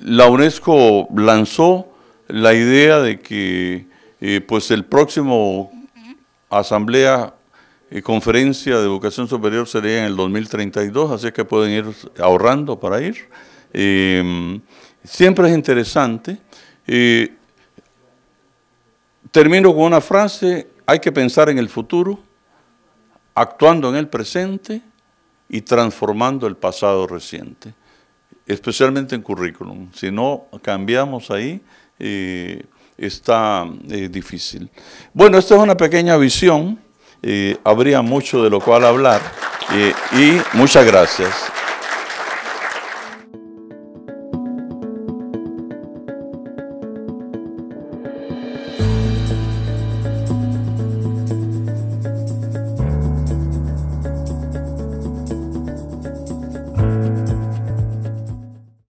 la UNESCO lanzó la idea de que eh, pues el próximo asamblea y eh, conferencia de educación superior sería en el 2032, así que pueden ir ahorrando para ir. Em, siempre es interesante. termino con una frase, hay que pensar en el futuro actuando en el presente y transformando el pasado reciente, especialmente en currículum. Si no cambiamos ahí, eh, está eh, difícil. Bueno, esta es una pequeña visión, eh, habría mucho de lo cual hablar y muchas gracias.